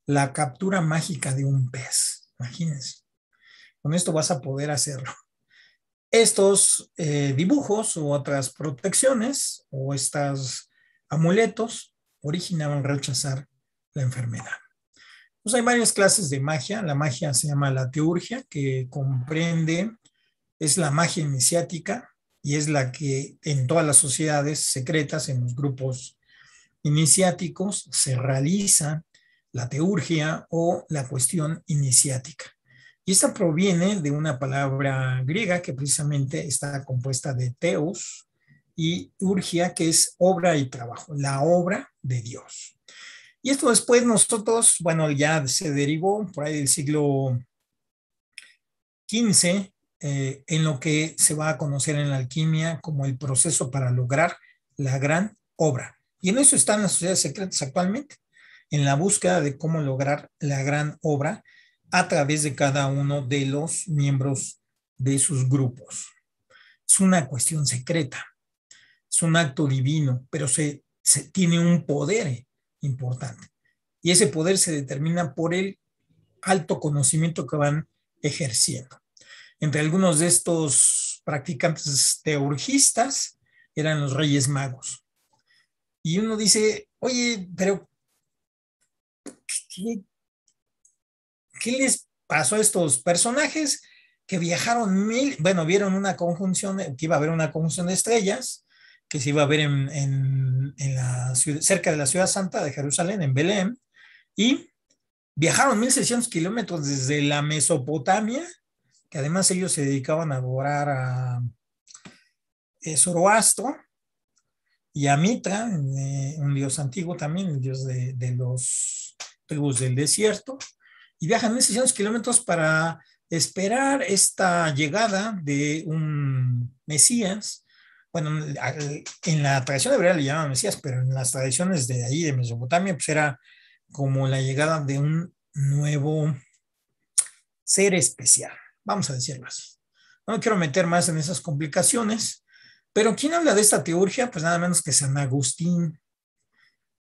la captura mágica de un pez. Imagínense. Con esto vas a poder hacerlo. Estos eh, dibujos u otras protecciones o estos amuletos originaban rechazar la enfermedad. Pues hay varias clases de magia. La magia se llama la teurgia, que comprende, es la magia iniciática y es la que en todas las sociedades secretas, en los grupos iniciáticos, se realiza la teurgia o la cuestión iniciática. Y esta proviene de una palabra griega que precisamente está compuesta de teos y urgia, que es obra y trabajo, la obra de Dios. Y esto después nosotros, bueno, ya se derivó por ahí del siglo XV eh, en lo que se va a conocer en la alquimia como el proceso para lograr la gran obra. Y en eso están las sociedades secretas actualmente, en la búsqueda de cómo lograr la gran obra a través de cada uno de los miembros de sus grupos. Es una cuestión secreta, es un acto divino, pero se, se tiene un poder importante. Y ese poder se determina por el alto conocimiento que van ejerciendo. Entre algunos de estos practicantes teurgistas eran los Reyes Magos. Y uno dice, oye, pero ¿qué, les pasó a estos personajes que viajaron mil, bueno, vieron una conjunción, que iba a haber una conjunción de estrellas, que se iba a ver en, cerca de la ciudad santa de Jerusalén, en Belén, y viajaron 1.600 kilómetros desde la Mesopotamia, que además ellos se dedicaban a adorar a eh, Zoroastro y a Mitra, eh, un dios antiguo también, el dios de, de los tribus del desierto, y viajan 1.600 kilómetros para esperar esta llegada de un Mesías bueno, en la tradición hebrea le llaman Mesías, pero en las tradiciones de ahí, de Mesopotamia, pues era como la llegada de un nuevo ser especial, vamos a decirlo así. No me quiero meter más en esas complicaciones, pero ¿quién habla de esta teurgia? Pues nada menos que San Agustín.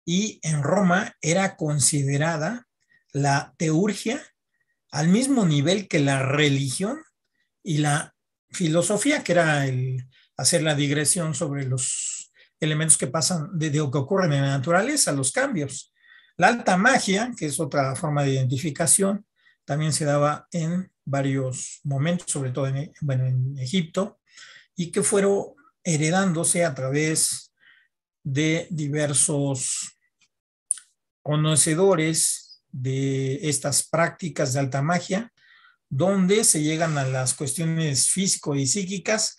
Y en Roma era considerada la teurgia al mismo nivel que la religión y la filosofía, que era el, hacer la digresión sobre los elementos que pasan, de, lo que ocurren en la naturaleza, los cambios. La alta magia, que es otra forma de identificación, también se daba en varios momentos, sobre todo en, en Egipto, y que fueron heredándose a través de diversos conocedores de estas prácticas de alta magia, donde se llegan a las cuestiones físico y psíquicas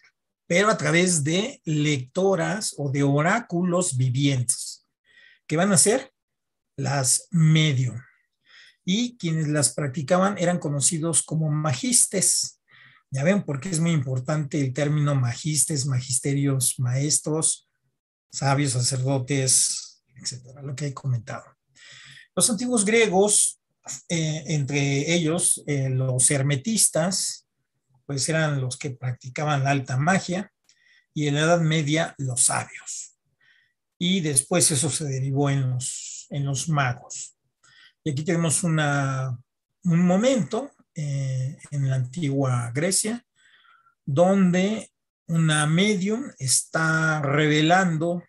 pero a través de lectoras o de oráculos vivientes, que van a ser las medio. Y quienes las practicaban eran conocidos como magistes. Ya ven, por qué es muy importante el término magistes, magisterios, maestros, sabios, sacerdotes, etcétera, lo que he comentado. Los antiguos griegos, eh, entre ellos eh, los hermetistas, pues eran los que practicaban la alta magia y en la Edad Media los sabios. Y después eso se derivó en los, en los magos. Y aquí tenemos un momento eh, en la antigua Grecia donde una medium está revelando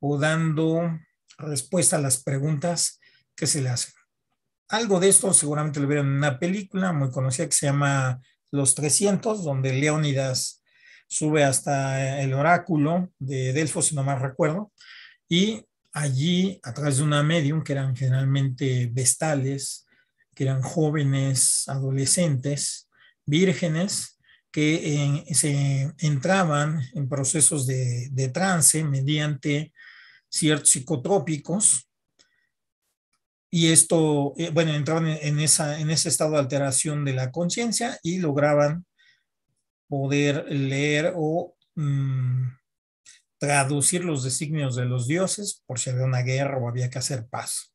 o dando respuesta a las preguntas que se le hacen. Algo de esto seguramente lo vieron en una película muy conocida que se llama los 300, donde Leónidas sube hasta el oráculo de Delfos, si no mal recuerdo, y allí, a través de una medium, que eran generalmente vestales, que eran jóvenes, adolescentes, vírgenes, que eh, se entraban en procesos de, de trance mediante ciertos psicotrópicos y esto, eh, bueno, entraban en, esa, en ese estado de alteración de la conciencia y lograban poder leer o mm, traducir los designios de los dioses por si había una guerra o había que hacer paz.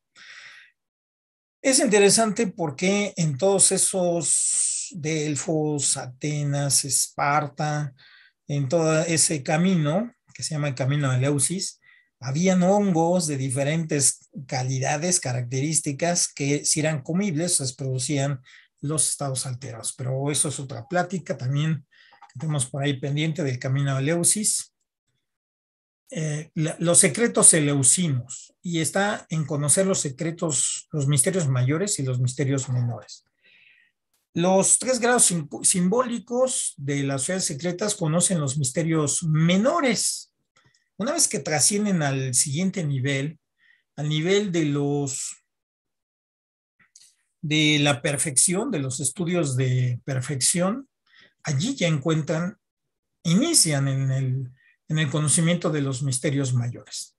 Es interesante porque en todos esos Delfos, Atenas, Esparta, en todo ese camino que se llama el camino de Leucis, habían hongos de diferentes calidades, características, que si eran comibles, se pues, producían los estados alterados. Pero eso es otra plática también que tenemos por ahí pendiente del camino de Leucis. Eh, los secretos eleusinos y está en conocer los secretos, los misterios mayores y los misterios menores. Los tres grados simbólicos de las ciudades secretas conocen los misterios menores, una vez que trascienden al siguiente nivel, al nivel de los de la perfección, de los estudios de perfección, allí ya encuentran, inician en el, conocimiento de los misterios mayores.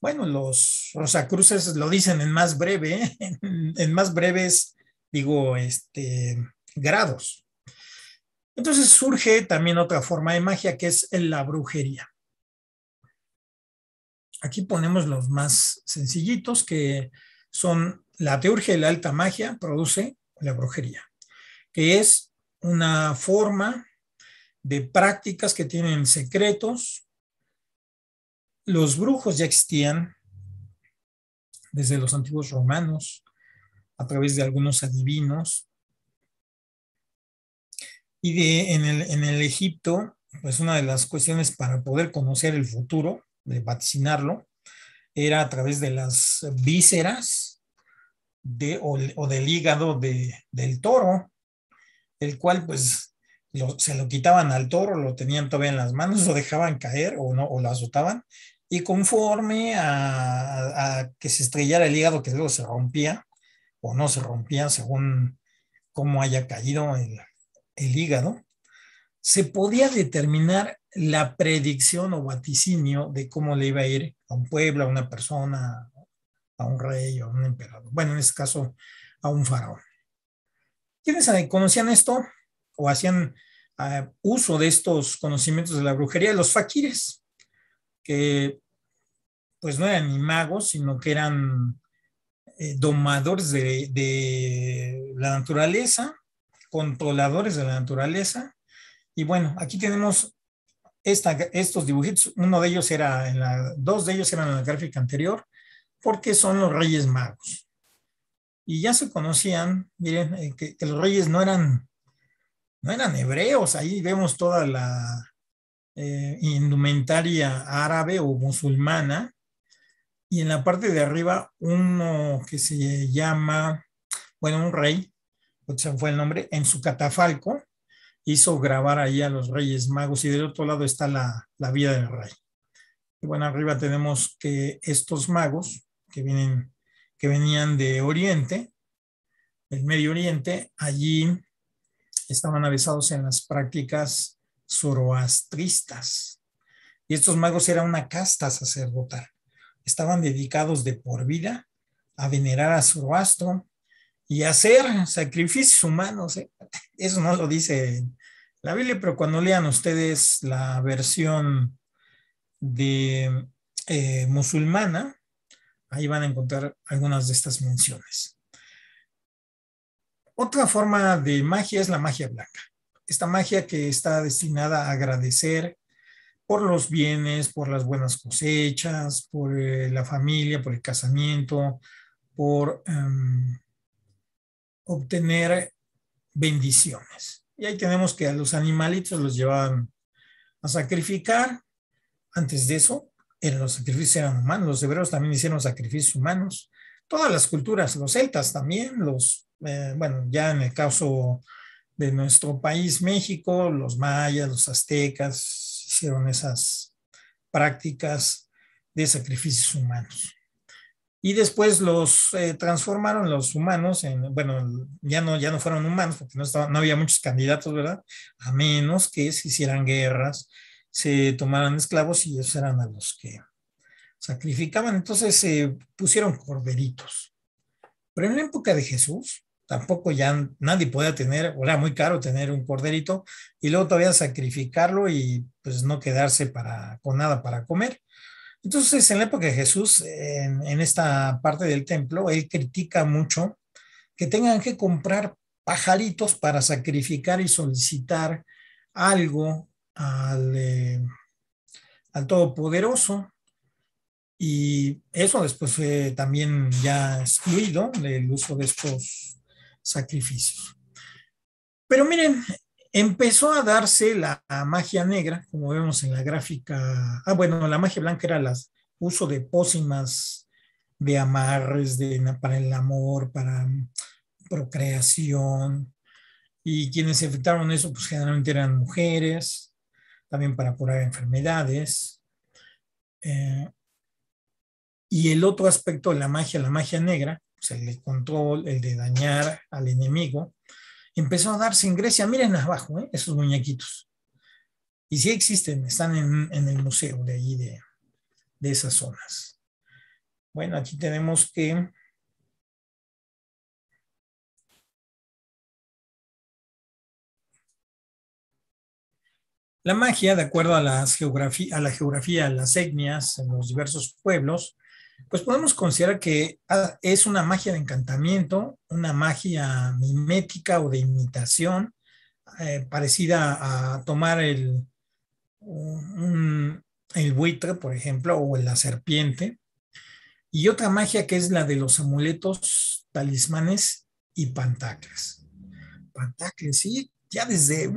Bueno, los Rosacruces lo dicen en más breve, ¿eh? en, en, más breves, digo, este, grados. Entonces surge también otra forma de magia que es la brujería. Aquí ponemos los más sencillitos que son la teurgia y la alta magia produce la brujería, que es una forma de prácticas que tienen secretos. Los brujos ya existían desde los antiguos romanos a través de algunos adivinos. Y de, en, el, en el Egipto, pues una de las cuestiones para poder conocer el futuro de vaticinarlo, era a través de las vísceras o, del hígado del toro, el cual pues se lo quitaban al toro, lo tenían todavía en las manos, lo dejaban caer o, no, o lo azotaban, y conforme a, que se estrellara el hígado que luego se rompía o no se rompía según cómo haya caído el hígado, se podía determinar la predicción o vaticinio de cómo le iba a ir a un pueblo, a una persona, a un rey o a un emperador. Bueno, en este caso, a un faraón. ¿Quiénes eh, conocían esto o hacían eh, uso de estos conocimientos de la brujería? Los faquires, que pues no eran ni magos, sino que eran eh, domadores de la naturaleza, controladores de la naturaleza, y bueno, aquí tenemos estos dibujitos. Uno de ellos era, dos de ellos eran en la gráfica anterior, porque son los Reyes Magos. Y ya se conocían, miren, eh, que, los reyes no eran, no eran hebreos. Ahí vemos toda la eh, indumentaria árabe o musulmana. Y en la parte de arriba, uno que se llama, bueno, un rey, se fue el nombre, en su catafalco, hizo grabar ahí a los Reyes Magos y del otro lado está la, vida del rey. Y bueno, arriba tenemos que estos magos que, vienen, que venían de Oriente, del Medio Oriente, allí estaban avisados en las prácticas zoroastristas. Y estos magos eran una casta sacerdotal. Estaban dedicados de por vida a venerar a Zoroastro, y hacer sacrificios humanos. ¿eh? Eso no lo dice la Biblia, pero cuando lean ustedes la versión de eh, musulmana, ahí van a encontrar algunas de estas menciones. Otra forma de magia es la magia blanca. Esta magia que está destinada a agradecer por los bienes, por las buenas cosechas, por eh, la familia, por el casamiento, por em, obtener bendiciones. Y ahí tenemos que a los animalitos los llevaban a sacrificar. Antes de eso, en los sacrificios eran humanos. Los hebreos también hicieron sacrificios humanos. Todas las culturas, los celtas también, los, eh, bueno, ya en el caso de nuestro país, México, los mayas, los aztecas, hicieron esas prácticas de sacrificios humanos y después los eh, transformaron los humanos en, bueno, ya no, ya no fueron humanos porque no, estaba, no había muchos candidatos, ¿verdad? A menos que se hicieran guerras, se tomaran esclavos y ellos eran a los que sacrificaban. Entonces se pusieron corderitos. Pero en la época de Jesús, tampoco ya nadie podía tener, o era muy caro tener un corderito y luego todavía sacrificarlo y pues no quedarse para, con nada para comer. Entonces, en la época de Jesús, en, esta parte del templo, él critica mucho que tengan que comprar pajaritos para sacrificar y solicitar algo al, eh, al Todopoderoso. Y eso después fue también ya excluido del uso de estos sacrificios. Pero miren, Empezó a darse la magia negra, como vemos en la gráfica. Ah, bueno, la magia blanca era el uso de pócimas, de amarres, de, para el amor, para procreación. Y quienes efectuaron eso, pues generalmente eran mujeres, también para curar enfermedades. Eh, y el otro aspecto de la magia, la magia negra, pues el de control, el de dañar al enemigo, empezó a darse en Grecia, miren abajo, ¿eh? esos muñequitos. Y sí existen, están en, el museo de allí, de, esas zonas. Bueno, aquí tenemos que... La magia, de acuerdo a, las geografía, a la geografía, a las etnias en los diversos pueblos, pues podemos considerar que ah, es una magia de encantamiento, una magia mimética o de imitación, eh, parecida a tomar el, el buitre, por ejemplo, o la serpiente. Y otra magia que es la de los amuletos, talismanes y pantacles. Pantacles, sí, ya desde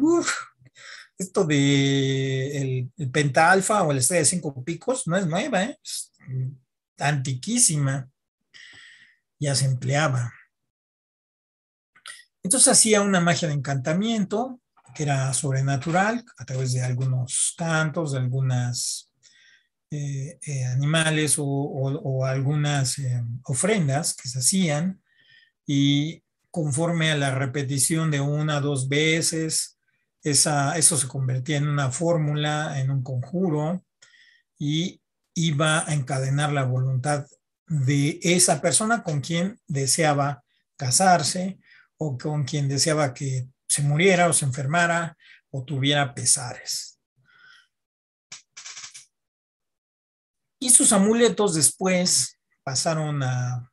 esto de el, o el estrella de cinco picos no es nueva, ¿eh? antiquísima, ya se empleaba. Entonces hacía una magia de encantamiento que era sobrenatural a través de algunos cantos, de algunas eh, eh, animales o, algunas eh, ofrendas que se hacían y conforme a la repetición de una, dos veces, eso se convertía en una fórmula, en un conjuro y iba a encadenar la voluntad de esa persona con quien deseaba casarse o con quien deseaba que se muriera o se enfermara o tuviera pesares. Y sus amuletos después pasaron a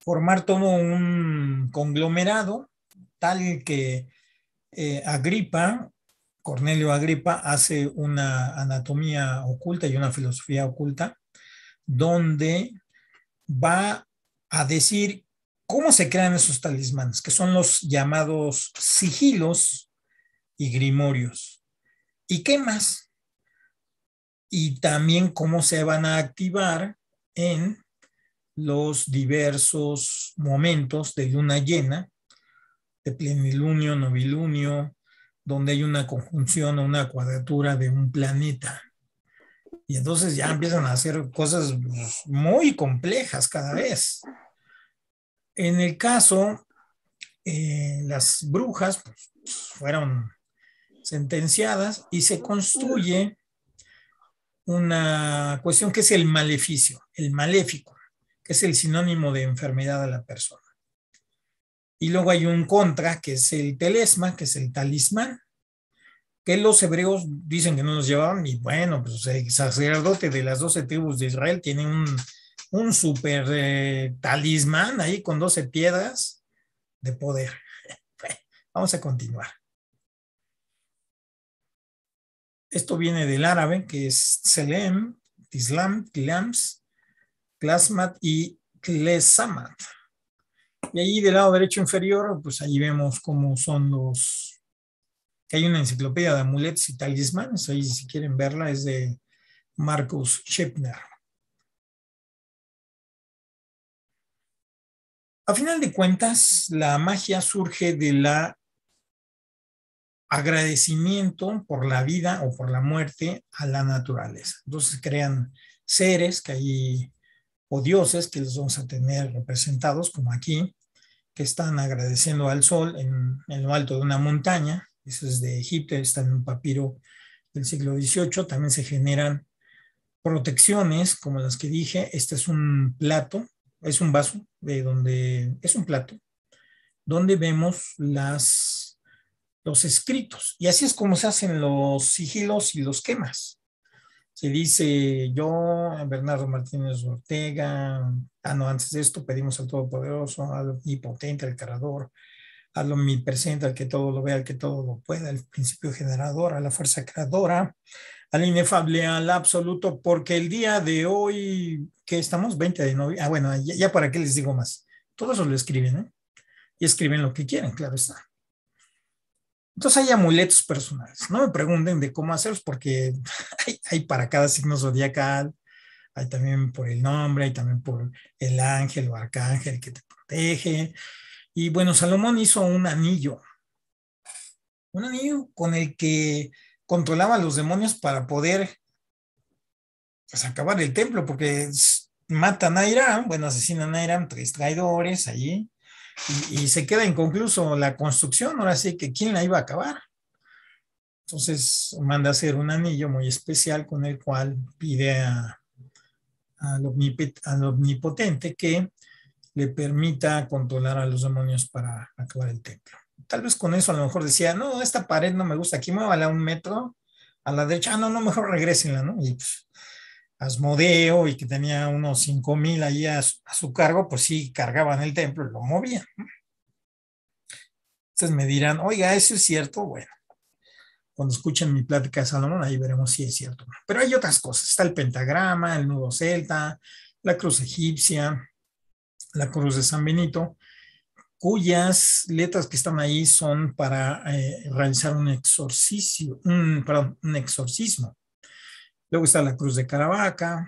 formar todo un conglomerado tal que eh, Agripa Cornelio Agripa hace una anatomía oculta y una filosofía oculta, donde va a decir cómo se crean esos talismanes, que son los llamados sigilos y grimorios. ¿Y qué más? Y también cómo se van a activar en los diversos momentos de luna llena, de plenilunio, novilunio, donde hay una conjunción o una cuadratura de un planeta. Y entonces ya empiezan a hacer cosas pues, muy complejas cada vez. En el caso, eh, las brujas pues, fueron sentenciadas y se construye una cuestión que es el maleficio, el maléfico, que es el sinónimo de enfermedad a la persona. Y luego hay un contra, que es el telesma, que es el talismán, que los hebreos dicen que no nos llevaban, y bueno, pues el sacerdote de las doce tribus de Israel tiene un, un super eh, talismán ahí con doce piedras de poder. vamos a continuar. Esto viene del árabe, que es Selem, Tislam, Tilams, Klasmat y Klesamat. Y ahí del lado derecho inferior, pues ahí vemos cómo son los... que hay una enciclopedia de amuletos y talismanes, ahí si quieren verla es de Marcus Shepner A final de cuentas, la magia surge del agradecimiento por la vida o por la muerte a la naturaleza. Entonces crean seres que ahí o dioses que los vamos a tener representados, como aquí, que están agradeciendo al sol en, lo alto de una montaña. Eso es de Egipto, está en un papiro del siglo XVIII. También se generan protecciones, como las que dije. Este es un plato, es un vaso, de donde es un plato, donde vemos las, los escritos. Y así es como se hacen los sigilos y los quemas se dice yo, Bernardo Martínez Ortega, ah, no, antes de esto pedimos al Todopoderoso, al Omnipotente, al Creador, al Omnipresente, al que todo lo vea, al que todo lo pueda, al principio generador, a la fuerza creadora, al inefable, al absoluto, porque el día de hoy, que estamos 20 de noviembre, ah, bueno, ya, para qué les digo más, todos lo escriben, ¿eh? Y escriben lo que quieren, claro está. Entonces hay amuletos personales. No me pregunten de cómo hacerlos porque hay, para cada signo zodiacal, hay también por el nombre, hay también por el ángel o arcángel que te protege. Y bueno, Salomón hizo un anillo, un anillo con el que controlaba a los demonios para poder pues, acabar el templo, porque matan a bueno, asesinan a Irán, tres traidores allí, y, se queda inconcluso la construcción, ahora sí que quién la iba a acabar. Entonces manda a hacer un anillo muy especial con el cual pide al, omnipotente, que le permita controlar a los demonios para acabar el templo. Tal vez con eso a lo mejor decía, no, esta pared no me gusta, aquí muévala un metro a la derecha, ah, no, no, mejor regrésenla, ¿no? Y pues, Asmodeo y que tenía unos 5.000 ahí a su, cargo, pues sí, cargaban el templo y lo movían. Entonces me dirán, oiga, eso es cierto, bueno. Cuando escuchen mi plática de Salomón, ahí veremos si es cierto. Pero hay otras cosas. Está el pentagrama, el nudo celta, la cruz egipcia, la cruz de San Benito, cuyas letras que están ahí son para eh, realizar un exorcismo, un exorcismo. Luego está la Cruz de Caravaca,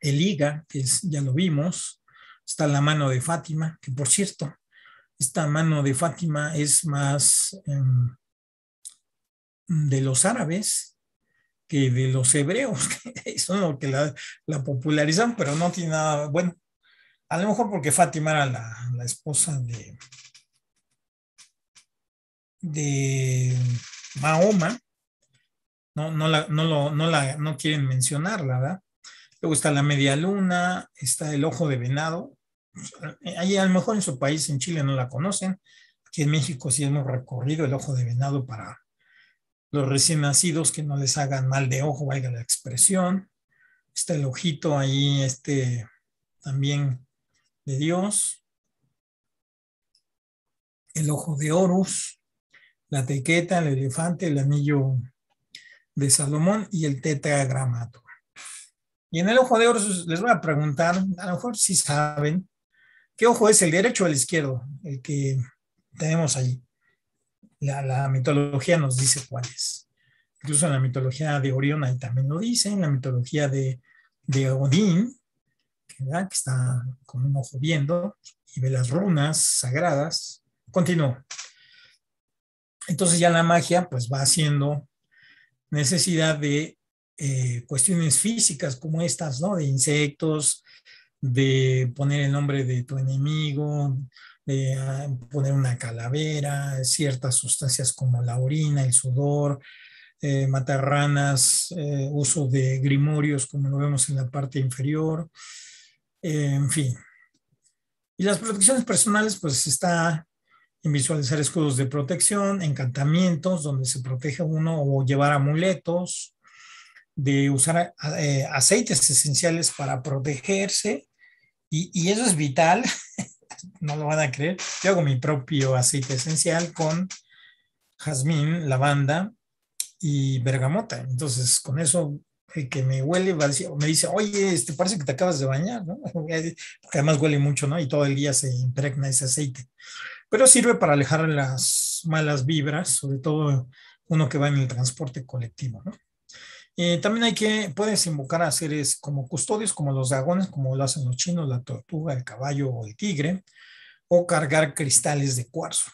el IGA, que ya lo vimos. Está la mano de Fátima, que por cierto, esta mano de Fátima es más em, de los árabes que de los hebreos, que son que la, popularizan, pero no tiene nada, bueno, a lo mejor porque Fátima era la, esposa de, de Mahoma, no, no, la, no, quieren mencionarla, ¿verdad? Luego está la media luna, está el ojo de venado. Ahí a lo mejor en su país, en Chile, no la conocen. Aquí en México sí hemos recorrido el ojo de venado para los recién nacidos que no les hagan mal de ojo, valga la expresión. Está el ojito ahí, este también de Dios. El ojo de Horus, la tequeta, el elefante, el anillo de Salomón y el tetragramato. Y en el ojo de oro les voy a preguntar, a lo mejor si saben, ¿qué ojo es el derecho o el izquierdo? El que tenemos ahí. La, mitología nos dice cuál es. Incluso en la mitología de Orión ahí también lo dice, en la mitología de, Odín, que está con un ojo viendo y ve las runas sagradas. Continúo. Entonces ya la magia pues va haciendo necesidad de eh, cuestiones físicas como estas, ¿no? De insectos, de poner el nombre de tu enemigo, de ah, poner una calavera, ciertas sustancias como la orina, el sudor, matarranas eh, matar ranas, eh, uso de grimorios como lo vemos en la parte inferior, en fin. Y las protecciones personales, pues está visualizar escudos de protección, encantamientos donde se protege uno o llevar amuletos, de usar eh, aceites esenciales para protegerse y, eso es vital, no lo van a creer, yo hago mi propio aceite esencial con jazmín, lavanda y bergamota, entonces con eso el que me huele me dice, oye, este parece que te acabas de bañar, Porque además huele mucho, ¿no? Y todo el día se impregna ese aceite pero sirve para alejar las malas vibras, sobre todo uno que va en el transporte colectivo, ¿no? Eh, también hay que, puedes invocar a seres como custodios, como los dragones, como lo hacen los chinos, la tortuga, el caballo o el tigre, o cargar cristales de cuarzo.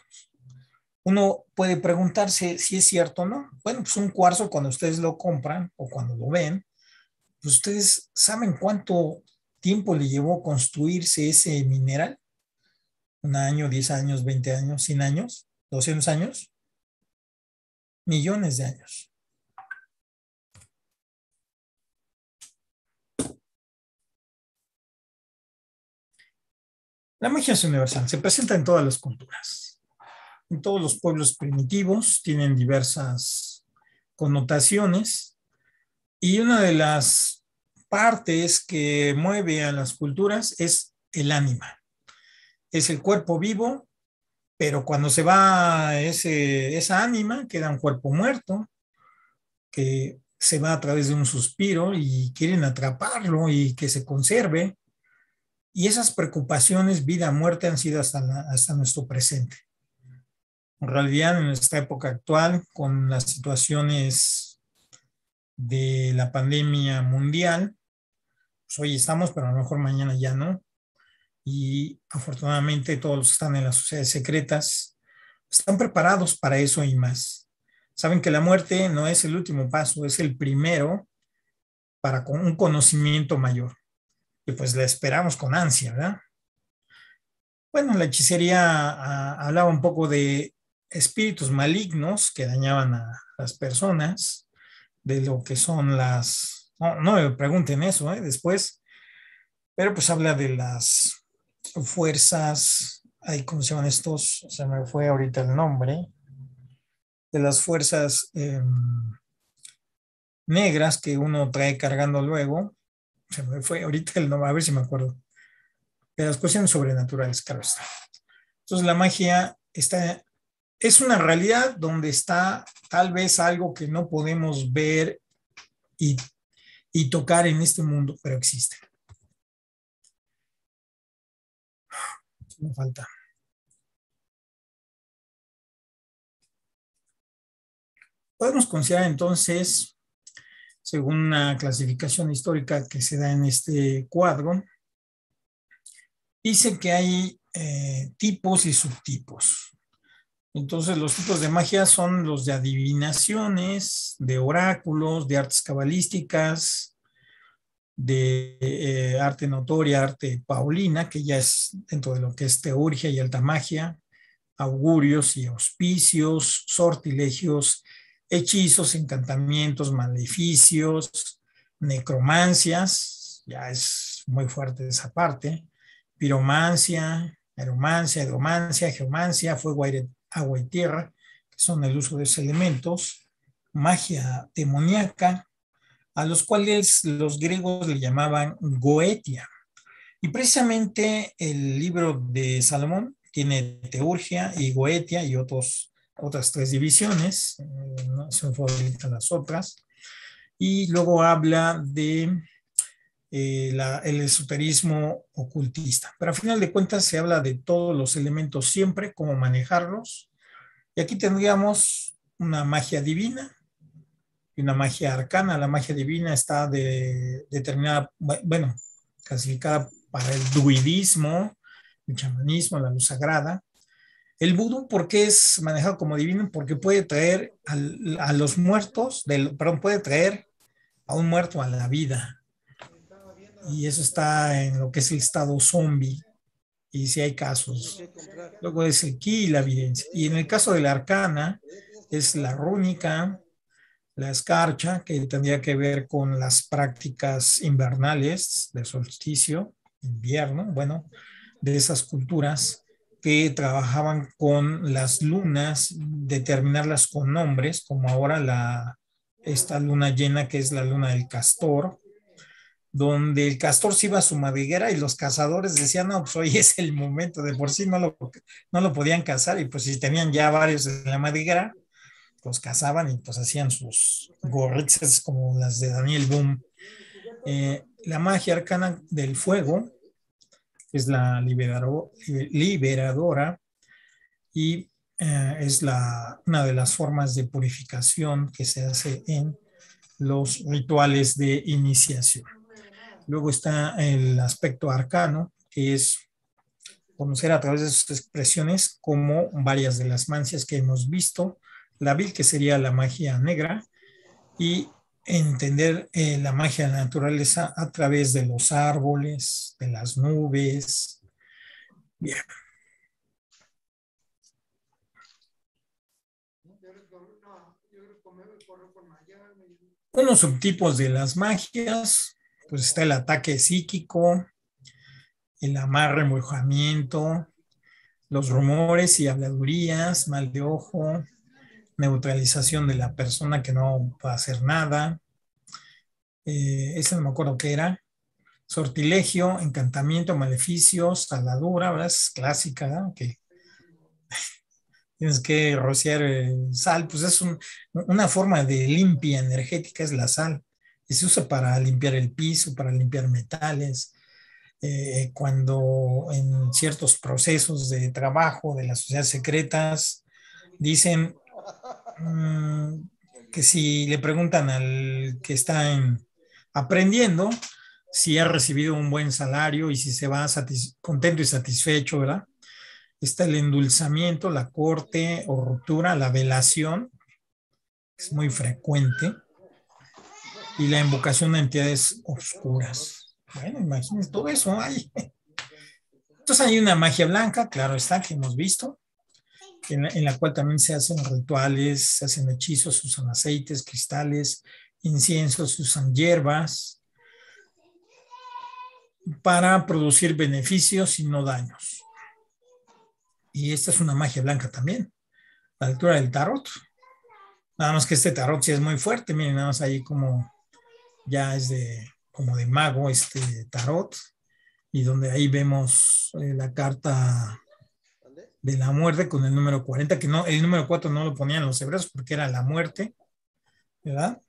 Uno puede preguntarse si es cierto o no. Bueno, pues un cuarzo cuando ustedes lo compran o cuando lo ven, pues ustedes saben cuánto tiempo le llevó construirse ese mineral un año, 10 años, 20 años, 100 años, 200 años, millones de años. La magia es universal, se presenta en todas las culturas. En todos los pueblos primitivos tienen diversas connotaciones y una de las partes que mueve a las culturas es el ánima es el cuerpo vivo, pero cuando se va ese, esa ánima, queda un cuerpo muerto, que se va a través de un suspiro y quieren atraparlo y que se conserve. Y esas preocupaciones vida-muerte han sido hasta, hasta nuestro presente. En realidad, en esta época actual, con las situaciones de la pandemia mundial, hoy pues, estamos, pero a lo mejor mañana ya no y afortunadamente todos los que están en las sociedades secretas están preparados para eso y más. Saben que la muerte no es el último paso, es el primero para un conocimiento mayor. Y pues la esperamos con ansia, ¿verdad? Bueno, la hechicería ah, hablaba un poco de espíritus malignos que dañaban a las personas, de lo que son las... No, me pregunten eso, ¿eh? Después, pero pues habla de las fuerzas, hay, como se llaman estos? Se me fue ahorita el nombre, de las fuerzas em, negras que uno trae cargando luego. Se me fue ahorita el nombre, a ver si me acuerdo. De las cuestiones sobrenaturales, claro está. Entonces la magia está, es una realidad donde está tal vez algo que no podemos ver y tocar en este mundo, pero existe. me falta. Podemos considerar entonces, según una clasificación histórica que se da en este cuadro, dice que hay eh, tipos y subtipos. Entonces, los tipos de magia son los de adivinaciones, de oráculos, de artes cabalísticas, de eh, arte notoria, arte paulina, que ya es dentro de lo que es teurgia y alta magia, augurios y auspicios, sortilegios, hechizos, encantamientos, maleficios, necromancias, ya es muy fuerte esa parte, piromancia, aeromancia, hidromancia, geomancia, fuego, agua y tierra, que son el uso de esos elementos, magia demoníaca, a los cuales los griegos le llamaban Goetia. Y precisamente el libro de Salomón tiene Teurgia y Goetia y otras tres divisiones, eh, no son favoritas las otras. Y luego habla de eh, el esoterismo ocultista. Pero a final de cuentas se habla de todos los elementos siempre, cómo manejarlos. Y aquí tendríamos una magia divina, y una magia arcana. La magia divina está determinada, bueno, clasificada para el druidismo, el chamanismo, la luz sagrada. El vudú, ¿por qué es manejado como divino? Porque puede traer a los muertos, del, perdón, puede traer a un muerto a la vida. Y eso está en lo que es el estado zombie. Y si hay casos. Luego es el ki y la evidencia. Y en el caso de la arcana, es la rúnica, la escarcha, que tendría que ver con las prácticas invernales de solsticio, invierno, bueno, de esas culturas que trabajaban con las lunas, determinarlas con nombres, como ahora la, esta luna llena que es la luna del castor, donde el castor se iba a su madriguera y los cazadores decían, no, pues hoy es el momento, de por sí no lo, no lo podían cazar y pues si tenían ya varios en la madriguera, los cazaban y pues hacían sus gorritas como las de Daniel Boom. Eh, la magia arcana del fuego es la liberadora y eh, es una de las formas de purificación que se hace en los rituales de iniciación. Luego está el aspecto arcano, que es conocer a través de sus expresiones como varias de las mancias que hemos visto la vil, que sería la magia negra, y entender eh, la magia de la naturaleza a través de los árboles, de las nubes. Bien. Unos subtipos de las magias, pues está el ataque psíquico, el amarre, embrujamiento, los rumores y habladurías, mal de ojo, neutralización de la persona que no va a hacer nada. Eh, ese no me acuerdo qué era. Sortilegio, encantamiento, maleficios, saladura, Es clásica, ¿verdad? Que tienes que rociar eh, sal. Pues es una forma de limpia energética, es la sal. Y se usa para limpiar el piso, para limpiar metales. Eh, cuando en ciertos procesos de trabajo de las sociedades secretas dicen Mm, que si le preguntan al que está aprendiendo si ha recibido un buen salario y si se va contento y satisfecho, ¿verdad? Está el endulzamiento, la corte o ruptura, la velación, es muy frecuente, y la invocación a entidades oscuras. Bueno, imagínense todo eso. Entonces hay una magia blanca, claro está, que hemos visto en la, cual también se hacen rituales, se hacen hechizos, usan aceites, cristales, inciensos, usan hierbas para producir beneficios y no daños. Y esta es una magia blanca también, la altura del tarot. Nada más que este tarot sí es muy fuerte, miren, nada más ahí como ya es de, como de mago este tarot, y donde ahí vemos eh, la carta de la muerte con el número 40, que no, el número 4 no lo ponían los hebreos porque era la muerte, ¿verdad?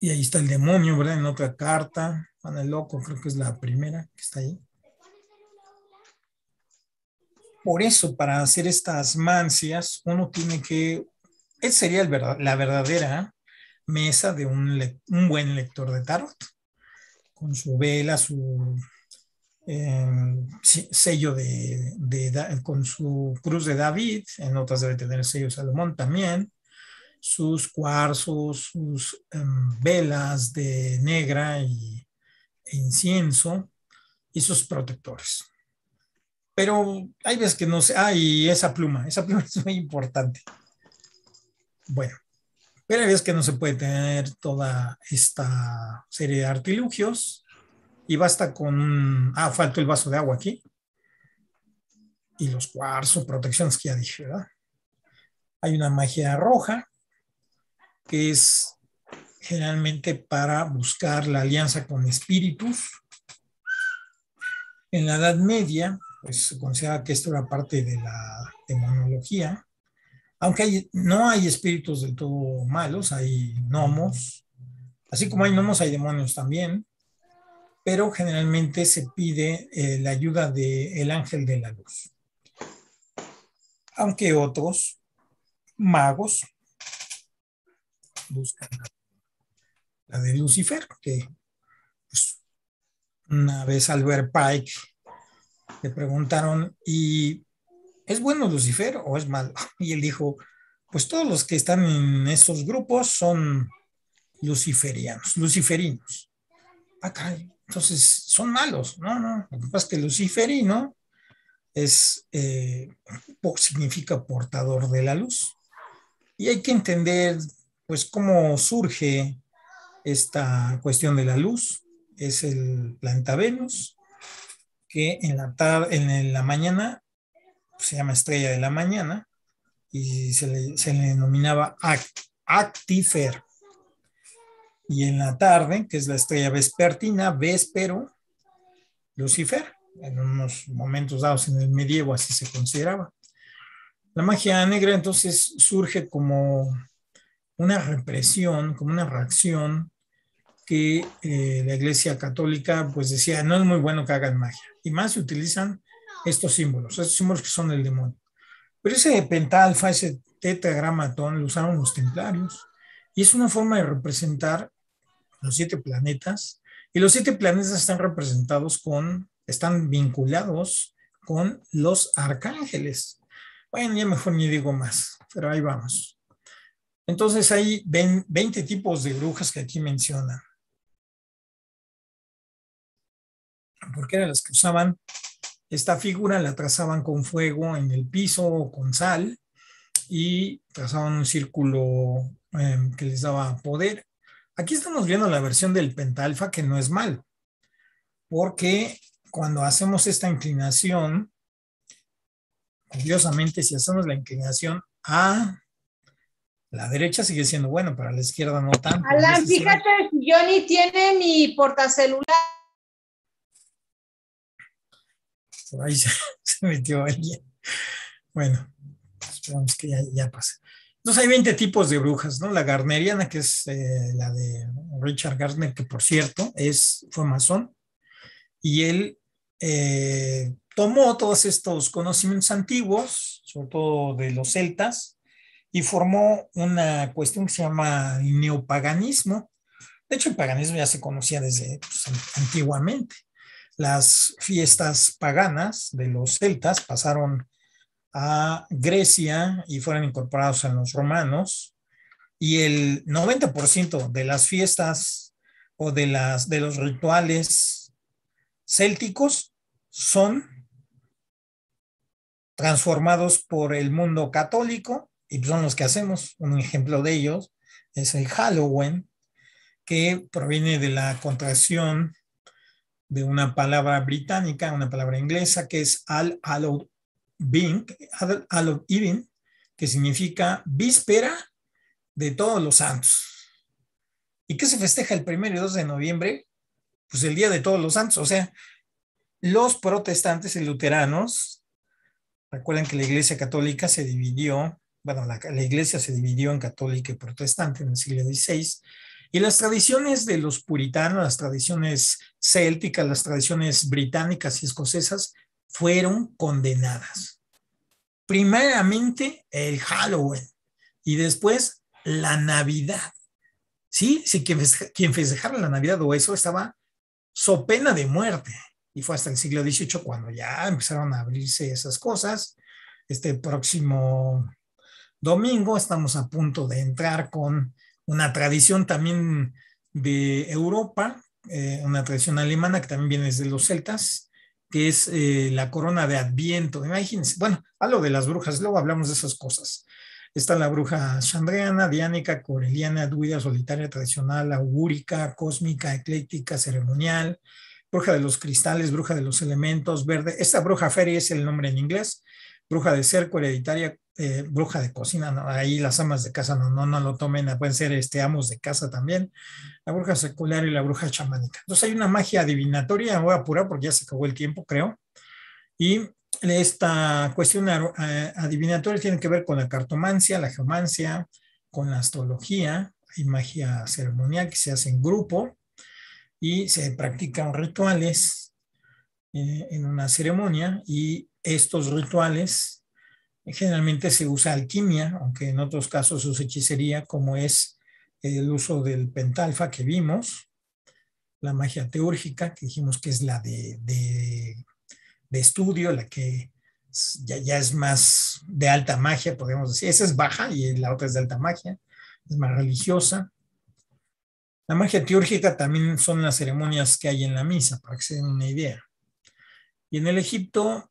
Y ahí está el demonio, ¿verdad? En otra carta, el Loco, creo que es la primera que está ahí. Por eso, para hacer estas mancias, uno tiene que, esa sería la verdadera mesa de un buen lector de tarot, con su vela, su Em, sello de, con su cruz de David, en otras debe tener sello de Salomón también, sus cuarzos, sus em, velas de negra y, e incienso y sus protectores. Pero hay veces que no sé, ah, esa pluma, esa pluma es muy importante. Bueno, pero hay veces que no se puede tener toda esta serie de artilugios y basta con, ah, falta el vaso de agua aquí. Y los cuarzos, protecciones que ya dije, ¿verdad? Hay una magia roja que es generalmente para buscar la alianza con espíritus. En la Edad Media, pues se considera que esto era parte de la demonología, aunque no hay espíritus del todo malos, hay gnomos, así como hay gnomos hay demonios también, pero generalmente se pide eh, la ayuda del ángel de la luz. Aunque otros magos buscan la de Lucifer, que pues, una vez al ver Pike le preguntaron, ¿y es bueno Lucifer o es malo? Y él dijo, pues todos los que están en esos grupos son luciferianos, luciferinos. Acá, ah, hay. Entonces, son malos, ¿no? no. Lo que pasa es que luciferino es, eh, significa portador de la luz. Y hay que entender, pues, cómo surge esta cuestión de la luz. Es el planeta Venus, que en la, en la mañana pues, se llama estrella de la mañana y se le, denominaba Actifer y en la tarde, que es la estrella vespertina, vespero, Lucifer, en unos momentos dados en el medievo así se consideraba. La magia negra entonces surge como una represión, como una reacción que eh, la Iglesia Católica pues decía, no es muy bueno que hagan magia. Y más se utilizan estos símbolos, estos símbolos que son del demonio. Pero ese pentalfa, ese tetragramatón lo usaron los templarios. Y es una forma de representar los siete planetas, y los siete planetas están representados con, están vinculados con los arcángeles. Bueno, ya mejor ni digo más, pero ahí vamos. Entonces hay 20 tipos de brujas que aquí mencionan. Porque eran las que usaban esta figura, la trazaban con fuego en el piso o con sal y trazaban un círculo em, que les daba poder. Aquí estamos viendo la versión del pentalfa que no es mal, porque cuando hacemos esta inclinación, curiosamente si hacemos la inclinación a la derecha sigue siendo bueno, pero a la izquierda no tanto. Alan, fíjate, yo ni tiene mi portacelular. Por ahí se, metió alguien. Bueno, esperamos que ya pase. Entonces hay 20 tipos de brujas, ¿no? La garneriana, que es eh, la de Richard Gardner, que por cierto es, fue masón, y él eh, tomó todos estos conocimientos antiguos, sobre todo de los celtas, y formó una cuestión que se llama neopaganismo. De hecho, el paganismo ya se conocía desde pues, antiguamente. Las fiestas paganas de los celtas pasaron a Grecia y fueron incorporados a los romanos. Y el 90% de las fiestas o de, las, de los rituales célticos son transformados por el mundo católico y son los que hacemos. Un ejemplo de ellos es el Halloween, que proviene de la contracción de una palabra británica, una palabra inglesa, que es al Halloween Bing, que significa víspera de todos los santos. ¿Y qué se festeja el primero y 2 de noviembre? Pues el Día de Todos los Santos. O sea, los protestantes y luteranos, recuerden que la Iglesia Católica se dividió, bueno, la, Iglesia se dividió en católica y protestante en el siglo XVI, y las tradiciones de los puritanos, las tradiciones célticas, las tradiciones británicas y escocesas, fueron condenadas. Primeramente el Halloween y después la Navidad. Sí, sí, quien, festejara la Navidad o eso estaba so pena de muerte. Y fue hasta el siglo XVIII cuando ya empezaron a abrirse esas cosas. Este próximo domingo estamos a punto de entrar con una tradición también de Europa, eh, una tradición alemana que también viene de los celtas, que es eh, la corona de Adviento. Imagínense, bueno, hablo de las brujas, luego hablamos de esas cosas. Está la bruja chandreana, diánica, coreliana, duida, solitaria, tradicional, augúrica, cósmica, ecléctica, ceremonial, bruja de los cristales, bruja de los elementos, verde. Esta bruja feria es el nombre en inglés, bruja de cerco, hereditaria, eh, bruja de cocina, ahí las amas de casa no, no, no lo tomen, ah, pueden ser este, amos de casa también, la bruja secular y la bruja chamánica. Entonces hay una magia adivinatoria, voy a apurar porque ya se acabó el tiempo, creo. Y esta cuestión eh, adivinatoria tiene que ver con la cartomancia, la geomancia, con la astrología, hay magia ceremonial que se hace en grupo y se practican rituales eh, en una ceremonia y estos rituales Generalmente se usa alquimia, aunque en otros casos se usa hechicería, como es el uso del pentalfa que vimos, la magia teúrgica, que dijimos que es la de, estudio, la que ya, ya, es más de alta magia, podemos decir. Esa es baja y la otra es de alta magia, es más religiosa. La magia teúrgica también son las ceremonias que hay en la misa, para que se den una idea. Y en el Egipto,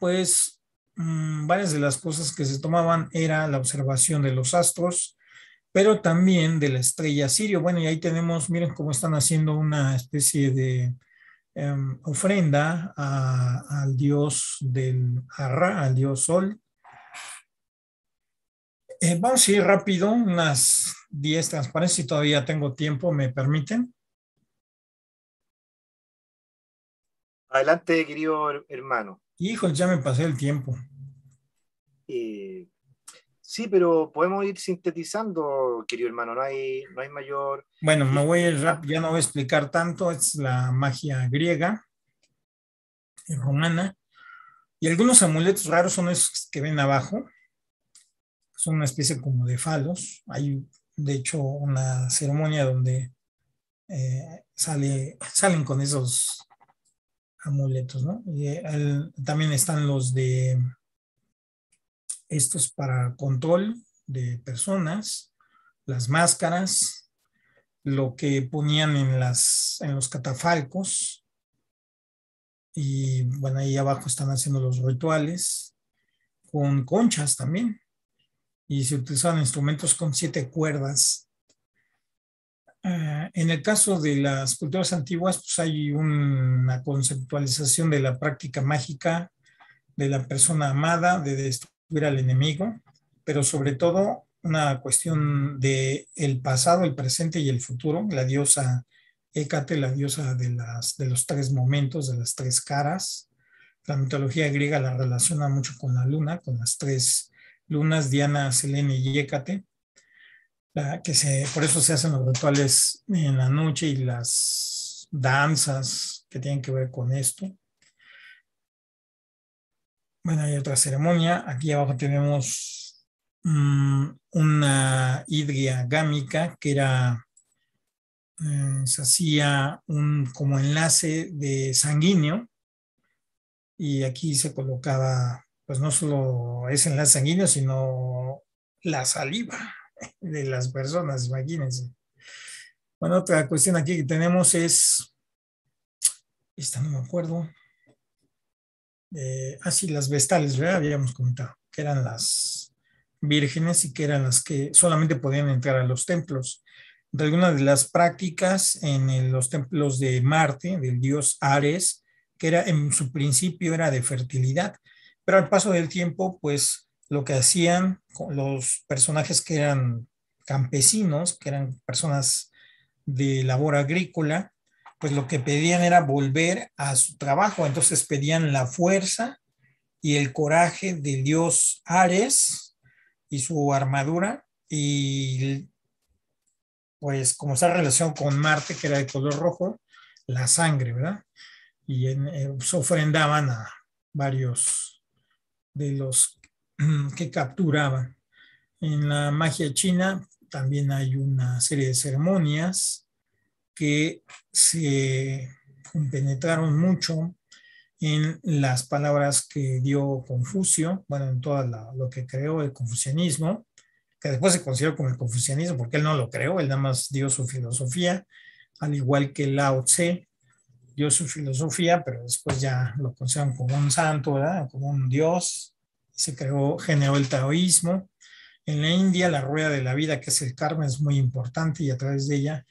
pues Mm, varias de las cosas que se tomaban era la observación de los astros, pero también de la estrella Sirio. Bueno, y ahí tenemos, miren cómo están haciendo una especie de em, ofrenda al dios del Arra, al dios Sol. Eh, vamos a ir rápido, unas 10 transparencias, si todavía tengo tiempo, me permiten. Adelante, querido hermano. Hijo, ya me pasé el tiempo. Eh, sí, pero podemos ir sintetizando, querido hermano, no hay, no hay mayor... Bueno, me voy al ah. rap, ya no voy a explicar tanto, es la magia griega y romana. Y algunos amuletos raros son esos que ven abajo, son una especie como de falos. Hay, de hecho, una ceremonia donde eh, sale, salen con esos amuletos, ¿no? Eh, también están los de estos para control de personas, las máscaras, lo que ponían en, en los catafalcos. Y bueno, ahí abajo están haciendo los rituales con conchas también. Y se utilizan instrumentos con siete cuerdas Ah, en el caso de las culturas antiguas, pues hay una conceptualización de la práctica mágica de la persona amada, de destruir al enemigo, pero sobre todo una cuestión de el pasado, el presente y el futuro. La diosa Hécate, la diosa de, las, de los tres momentos, de las tres caras. La mitología griega la relaciona mucho con la luna, con las tres lunas, Diana, Selene y Hécate que por eso se hacen los rituales en la noche y las danzas que tienen que ver con esto. Bueno, hay otra ceremonia. Aquí abajo tenemos mm, una hidria gámica que era, eh, se hacía un como enlace de sanguíneo y aquí se colocaba, pues no solo ese enlace sanguíneo, sino la saliva de las personas, imagínense. Bueno, otra cuestión aquí que tenemos es, esta no me acuerdo, eh, así ah, las vestales, ¿verdad? Habíamos comentado que eran las vírgenes y que eran las que solamente podían entrar a los templos. De algunas de las prácticas en los templos de Marte, del dios Ares, que era en su principio era de fertilidad, pero al paso del tiempo, pues lo que hacían los personajes que eran campesinos, que eran personas de labor agrícola, pues lo que pedían era volver a su trabajo. Entonces pedían la fuerza y el coraje de dios Ares y su armadura y pues como esa relación con Marte, que era de color rojo, la sangre, ¿verdad? Y eh, ofrendaban a varios de los que capturaba. En la magia china también hay una serie de ceremonias que se penetraron mucho en las palabras que dio Confucio, bueno, en todo lo que creó el confucianismo, que después se consideró como el confucianismo, porque él no lo creó, él nada más dio su filosofía, al igual que Lao Tse dio su filosofía, pero después ya lo consideran como un santo, como un dios, se creó, generó el taoísmo. En la India, la rueda de la vida, que es el karma, es muy importante y a través de ella,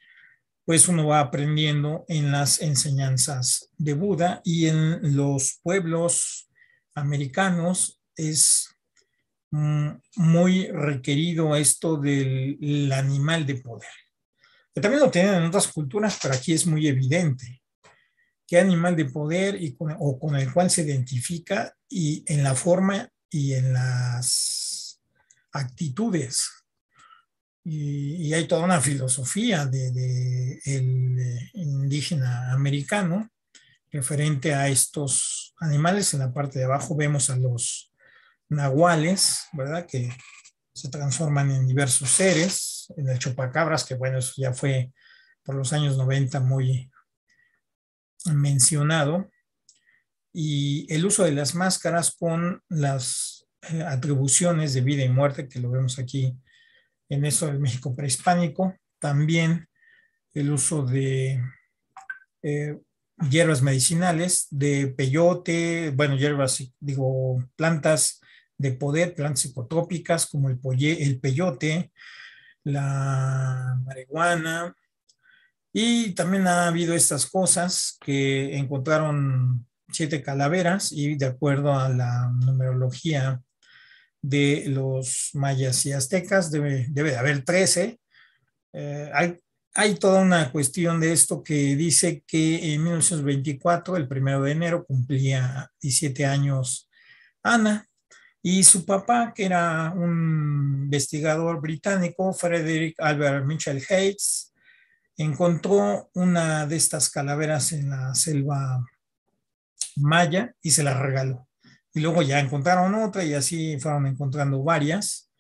pues uno va aprendiendo en las enseñanzas de Buda y en los pueblos americanos es mm, muy requerido esto del animal de poder, que también lo tienen en otras culturas, pero aquí es muy evidente qué animal de poder y o con el cual se identifica y en la forma y en las actitudes. Y, hay toda una filosofía del de, indígena americano referente a estos animales. En la parte de abajo vemos a los nahuales, ¿verdad? Que se transforman en diversos seres, en el chupacabras, que bueno, eso ya fue por los años 90 muy mencionado, y el uso de las máscaras con las eh, atribuciones de vida y muerte que lo vemos aquí en eso del México prehispánico, también el uso de eh, hierbas medicinales, de peyote, bueno, hierbas, digo, plantas de poder, plantas psicotrópicas como el peyote, la marihuana, y también ha habido estas cosas que encontraron siete calaveras y de acuerdo a la numerología de los mayas y aztecas debe, de haber trece. Eh, hay, hay toda una cuestión de esto que dice que en 1924, el primero de enero, cumplía 17 años Ana y su papá, que era un investigador británico, Frederick Albert Mitchell Hayes, encontró una de estas calaveras en la selva maya y se la regaló. Y luego ya encontraron otra y así fueron encontrando varias.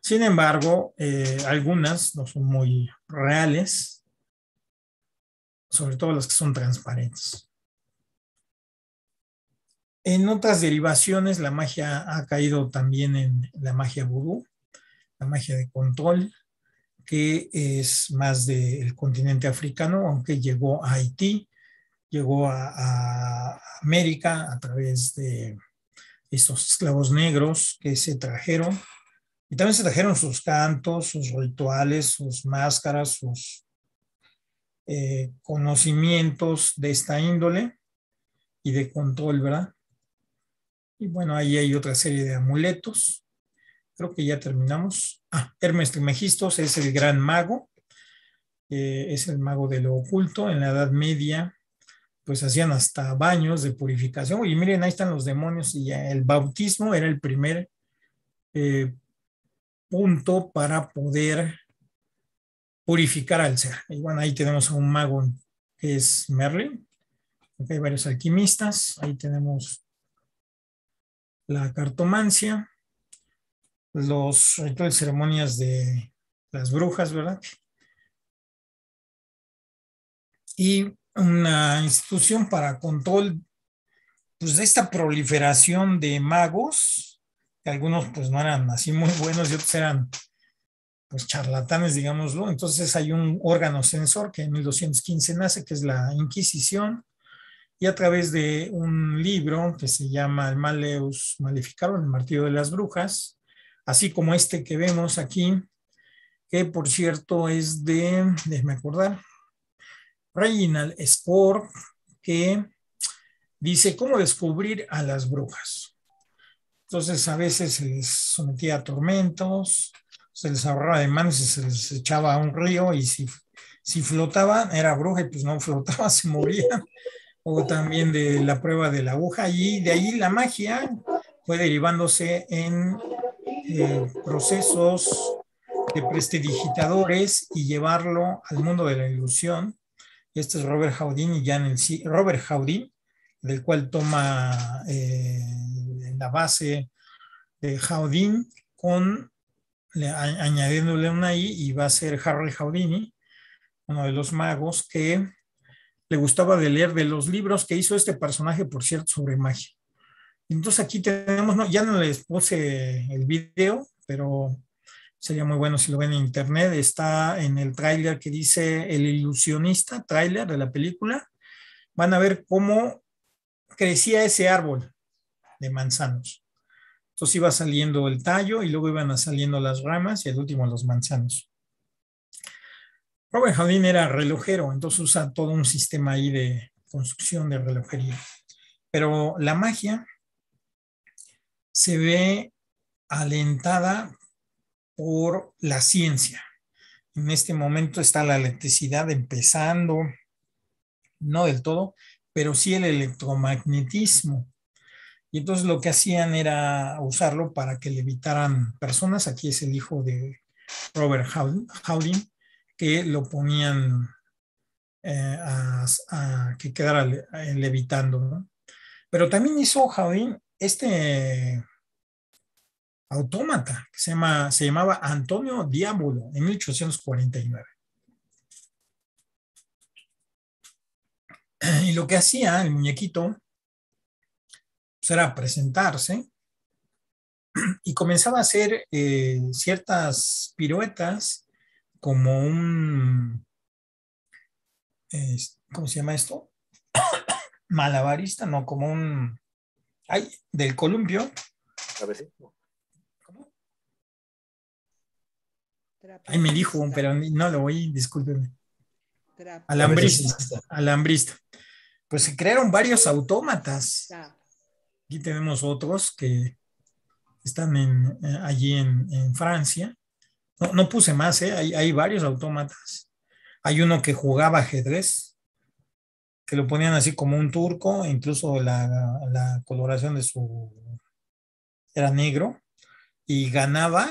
Sin embargo, eh, algunas no son muy reales, sobre todo las que son transparentes. En otras derivaciones, la magia ha caído también en la magia vudú, la magia de control, que es más del continente africano, aunque llegó a Haití llegó a, América a través de estos esclavos negros que se trajeron. Y también se trajeron sus cantos, sus rituales, sus máscaras, sus eh, conocimientos de esta índole y de control, ¿verdad? Y bueno, ahí hay otra serie de amuletos. Creo que ya terminamos. Ah, Hermes Trimegistos es el gran mago, eh, es el mago de lo oculto en la Edad Media pues hacían hasta baños de purificación. Y miren, ahí están los demonios y el bautismo era el primer eh, punto para poder purificar al ser. Y bueno, ahí tenemos a un mago que es Merlin. hay varios alquimistas. Ahí tenemos la cartomancia, los ceremonias de las brujas, ¿verdad? Y una institución para control pues, de esta proliferación de magos, que algunos pues no eran así muy buenos y otros eran pues charlatanes, digámoslo. Entonces hay un órgano censor que en 1215 nace, que es la Inquisición, y a través de un libro que se llama El Maleus Maleficarum, El Martillo de las Brujas, así como este que vemos aquí, que por cierto es de, déjeme acordar, Reginald Sport, que dice, ¿cómo descubrir a las brujas? Entonces a veces se les sometía a tormentos, se les ahorraba de manos y se les echaba a un río y si, si flotaban era bruja y pues no flotaba, se moría. O también de la prueba de la aguja y de ahí la magia fue derivándose en eh, procesos de prestidigitadores y llevarlo al mundo de la ilusión este es Robert Houdini, y ya en el Robert Houdin, del cual toma eh, la base de Houdin con añadiéndole una I y va a ser Harold Houdini, uno de los magos que le gustaba de leer de los libros que hizo este personaje, por cierto, sobre magia. Entonces aquí tenemos, ya no les puse el video, pero sería muy bueno si lo ven en internet, está en el tráiler que dice El ilusionista, tráiler de la película, van a ver cómo crecía ese árbol de manzanos. Entonces iba saliendo el tallo y luego iban saliendo las ramas y el último los manzanos. Robert Jardín era relojero, entonces usa todo un sistema ahí de construcción de relojería. Pero la magia se ve alentada por la ciencia. En este momento está la electricidad empezando, no del todo, pero sí el electromagnetismo. Y entonces lo que hacían era usarlo para que levitaran personas. Aquí es el hijo de Robert Howling, que lo ponían eh, a, que quedara levitando. Pero también hizo Howling este autómata que se, llama, se llamaba Antonio Diabolo en 1849. Y lo que hacía el muñequito pues, era presentarse y comenzaba a hacer eh, ciertas piruetas como un, ¿cómo se llama esto? Malabarista, no, como un, ay, del columpio. Ahí Ay, me dijo un no lo oí, discúlpeme. Alambrista, alambrista. Pues se crearon varios autómatas. Aquí tenemos otros que están eh, allí en, Francia. No, puse más, ¿eh? hay, varios autómatas. Hay uno que jugaba ajedrez, que lo ponían así como un turco, incluso la coloración de su era negro, y ganaba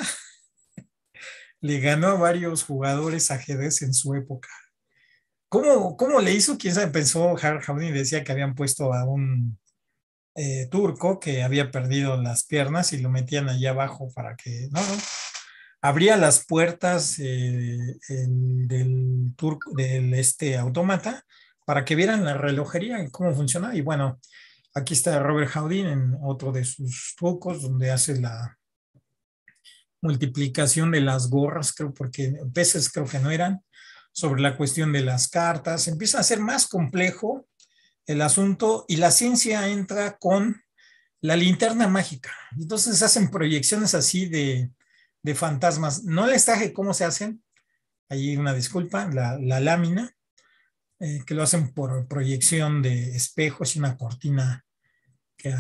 le ganó a varios jugadores ajedrez en su época. ¿Cómo, le hizo? Quién pensó Harry y decía que habían puesto a un eh, turco que había perdido las piernas y lo metían allá abajo para que, no, no. Abría las puertas eh, del, turco, del este autómata para que vieran la relojería y cómo funcionaba. Y bueno, aquí está Robert Howden en otro de sus trucos donde hace la, multiplicación de las gorras, creo, porque veces creo que no eran, sobre la cuestión de las cartas, empieza a ser más complejo el asunto y la ciencia entra con la linterna mágica. Entonces hacen proyecciones así de, fantasmas. No les traje cómo se hacen, ahí una disculpa, la, lámina, eh, que lo hacen por proyección de espejos y una cortina que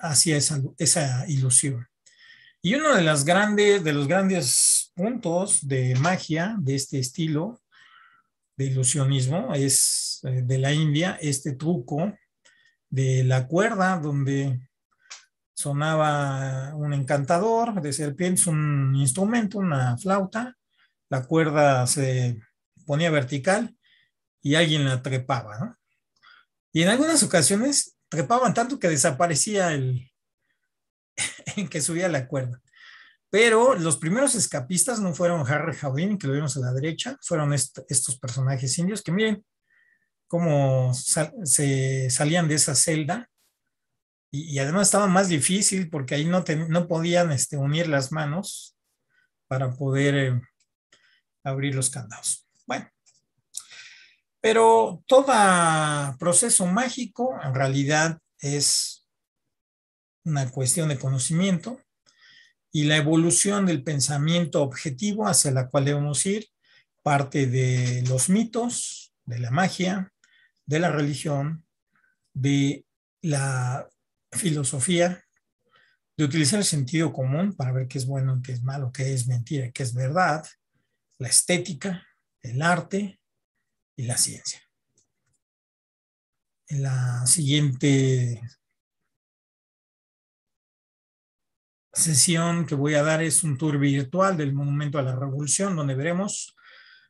hacía esa, esa ilusión. Y uno de, grandes, de los grandes puntos de magia de este estilo de ilusionismo es eh, de la India este truco de la cuerda donde sonaba un encantador de serpientes, un instrumento, una flauta, la cuerda se ponía vertical y alguien la trepaba. Y en algunas ocasiones trepaban tanto que desaparecía el, en que subía la cuerda. Pero los primeros escapistas no fueron Harry Houdin, que lo vimos a la derecha, fueron estos personajes indios que miren cómo se salían de esa celda. Y, además estaba más difícil porque ahí no, no podían este, unir las manos para poder eh, abrir los candados. Bueno, pero todo proceso mágico en realidad es una cuestión de conocimiento, y la evolución del pensamiento objetivo hacia la cual debemos ir, parte de los mitos, de la magia, de la religión, de la filosofía, de utilizar el sentido común para ver qué es bueno, qué es malo, qué es mentira, qué es verdad, la estética, el arte y la ciencia. En la siguiente sesión que voy a dar es un tour virtual del Monumento a la Revolución, donde veremos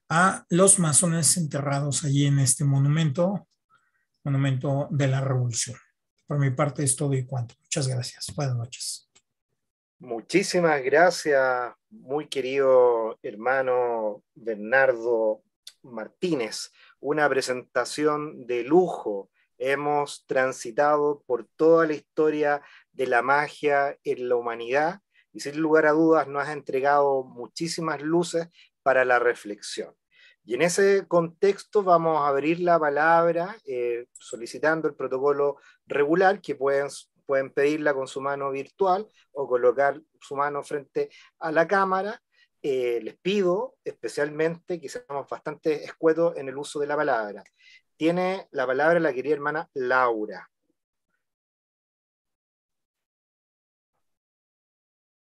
a los masones enterrados allí en este monumento, Monumento de la Revolución. Por mi parte es todo y cuanto. Muchas gracias. Buenas noches. Muchísimas gracias, muy querido hermano Bernardo Martínez. Una presentación de lujo. Hemos transitado por toda la historia de la magia en la humanidad y sin lugar a dudas nos ha entregado muchísimas luces para la reflexión. Y en ese contexto vamos a abrir la palabra eh, solicitando el protocolo regular que pueden, pueden pedirla con su mano virtual o colocar su mano frente a la cámara. Eh, les pido especialmente que seamos bastante escuetos en el uso de la palabra. Tiene la palabra la querida hermana Laura.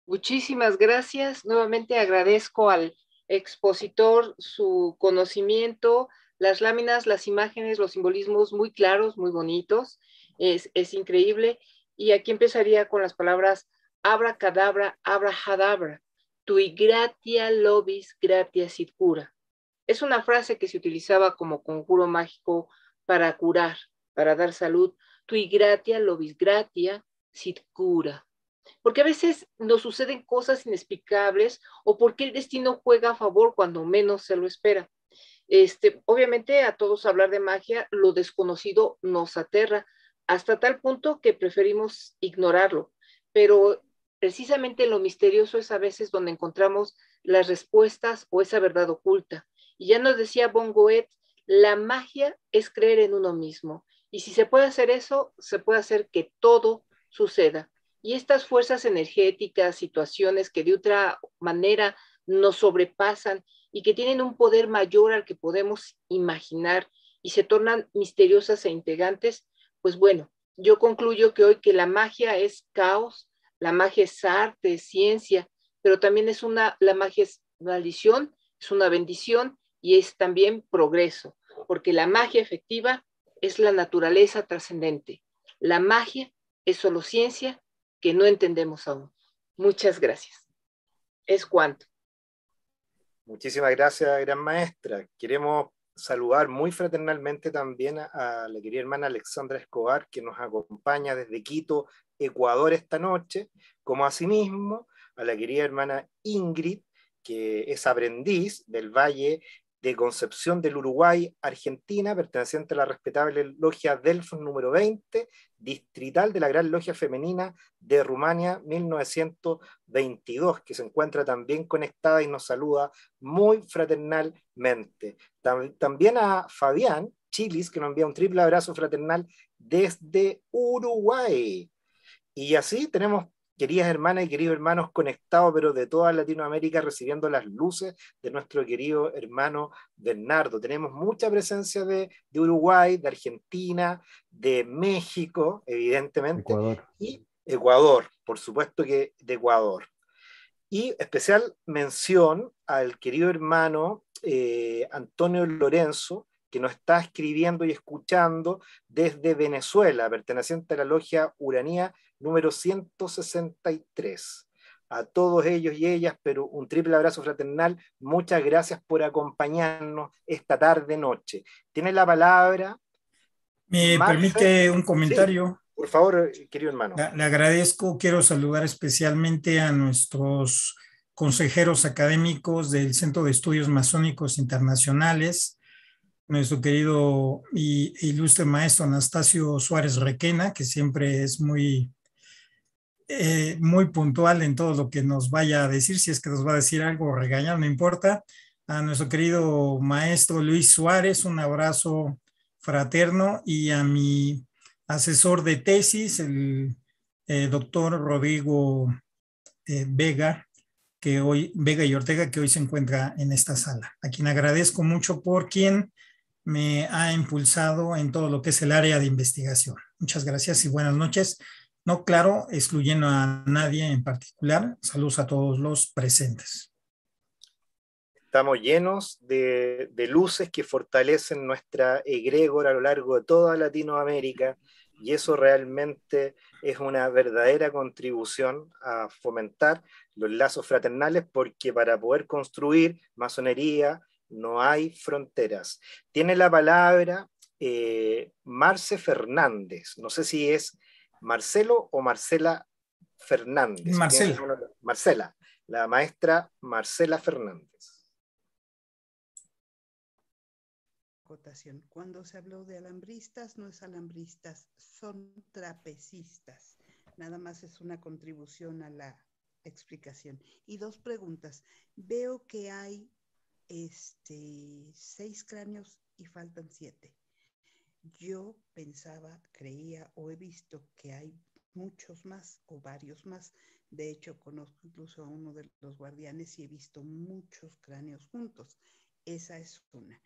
Muchísimas gracias. Nuevamente agradezco al expositor su conocimiento, las láminas, las imágenes, los simbolismos muy claros, muy bonitos. Es, increíble. Y aquí empezaría con las palabras abra cadabra, abra jadabra, tui gratia lobis gratia sit cura. Es una frase que se utilizaba como conjuro mágico para curar, para dar salud. Tui gratia lobis gratia sit cura. Porque a veces nos suceden cosas inexplicables o porque el destino juega a favor cuando menos se lo espera. Este, obviamente a todos hablar de magia, lo desconocido nos aterra hasta tal punto que preferimos ignorarlo, pero precisamente lo misterioso es a veces donde encontramos las respuestas o esa verdad oculta. Y ya nos decía Bongoet, la magia es creer en uno mismo. Y si se puede hacer eso, se puede hacer que todo suceda. Y estas fuerzas energéticas, situaciones que de otra manera nos sobrepasan y que tienen un poder mayor al que podemos imaginar y se tornan misteriosas e integrantes, pues bueno, yo concluyo que hoy que la magia es caos, la magia es arte, es ciencia, pero también es una, la magia es maldición, es una bendición y es también progreso, porque la magia efectiva es la naturaleza trascendente. La magia es solo ciencia no entendemos aún. Muchas gracias. Es cuanto. Muchísimas gracias, gran maestra. Queremos saludar muy fraternalmente también a, la querida hermana Alexandra Escobar, que nos acompaña desde Quito, Ecuador, esta noche, como asimismo a la querida hermana Ingrid, que es aprendiz del Valle de Concepción del Uruguay, Argentina, perteneciente a la respetable Logia Delfos número 20, distrital de la Gran Logia Femenina de Rumania 1922, que se encuentra también conectada y nos saluda muy fraternalmente. También a Fabián Chilis, que nos envía un triple abrazo fraternal desde Uruguay. Y así tenemos queridas hermanas y queridos hermanos conectados, pero de toda Latinoamérica, recibiendo las luces de nuestro querido hermano Bernardo. Tenemos mucha presencia de, Uruguay, de Argentina, de México, evidentemente, y Ecuador, por supuesto que de Ecuador. Y especial mención al querido hermano eh, Antonio Lorenzo, que nos está escribiendo y escuchando desde Venezuela, perteneciente a la logia Uranía número 163. A todos ellos y ellas, pero un triple abrazo fraternal. Muchas gracias por acompañarnos esta tarde, noche. Tiene la palabra. ¿Me permite un comentario? por favor, querido hermano. Le, agradezco. Quiero saludar especialmente a nuestros consejeros académicos del Centro de Estudios Masónicos Internacionales, nuestro querido y ilustre maestro Anastasio Suárez Requena, que siempre es muy eh, muy puntual en todo lo que nos vaya a decir, si es que nos va a decir algo o regañar, no importa. A nuestro querido maestro Luis Suárez, un abrazo fraterno y a mi asesor de tesis, el eh, doctor Rodrigo eh, Vega, que hoy, Vega y Ortega, que hoy se encuentra en esta sala, a quien agradezco mucho por quien me ha impulsado en todo lo que es el área de investigación. Muchas gracias y buenas noches. No, claro, excluyendo a nadie en particular. Saludos a todos los presentes. Estamos llenos de, luces que fortalecen nuestra egregora a lo largo de toda Latinoamérica y eso realmente es una verdadera contribución a fomentar los lazos fraternales porque para poder construir masonería no hay fronteras. Tiene la palabra eh, Marce Fernández, no sé si es Marcelo o Marcela Fernández. Marcela. la maestra Marcela Fernández. Cotación. Cuando se habló de alambristas, no es alambristas, son trapecistas. Nada más es una contribución a la explicación. Y dos preguntas. Veo que hay este, seis cráneos y faltan siete yo pensaba, creía o he visto que hay muchos más o varios más. De hecho, conozco incluso a uno de los guardianes y he visto muchos cráneos juntos. Esa es una.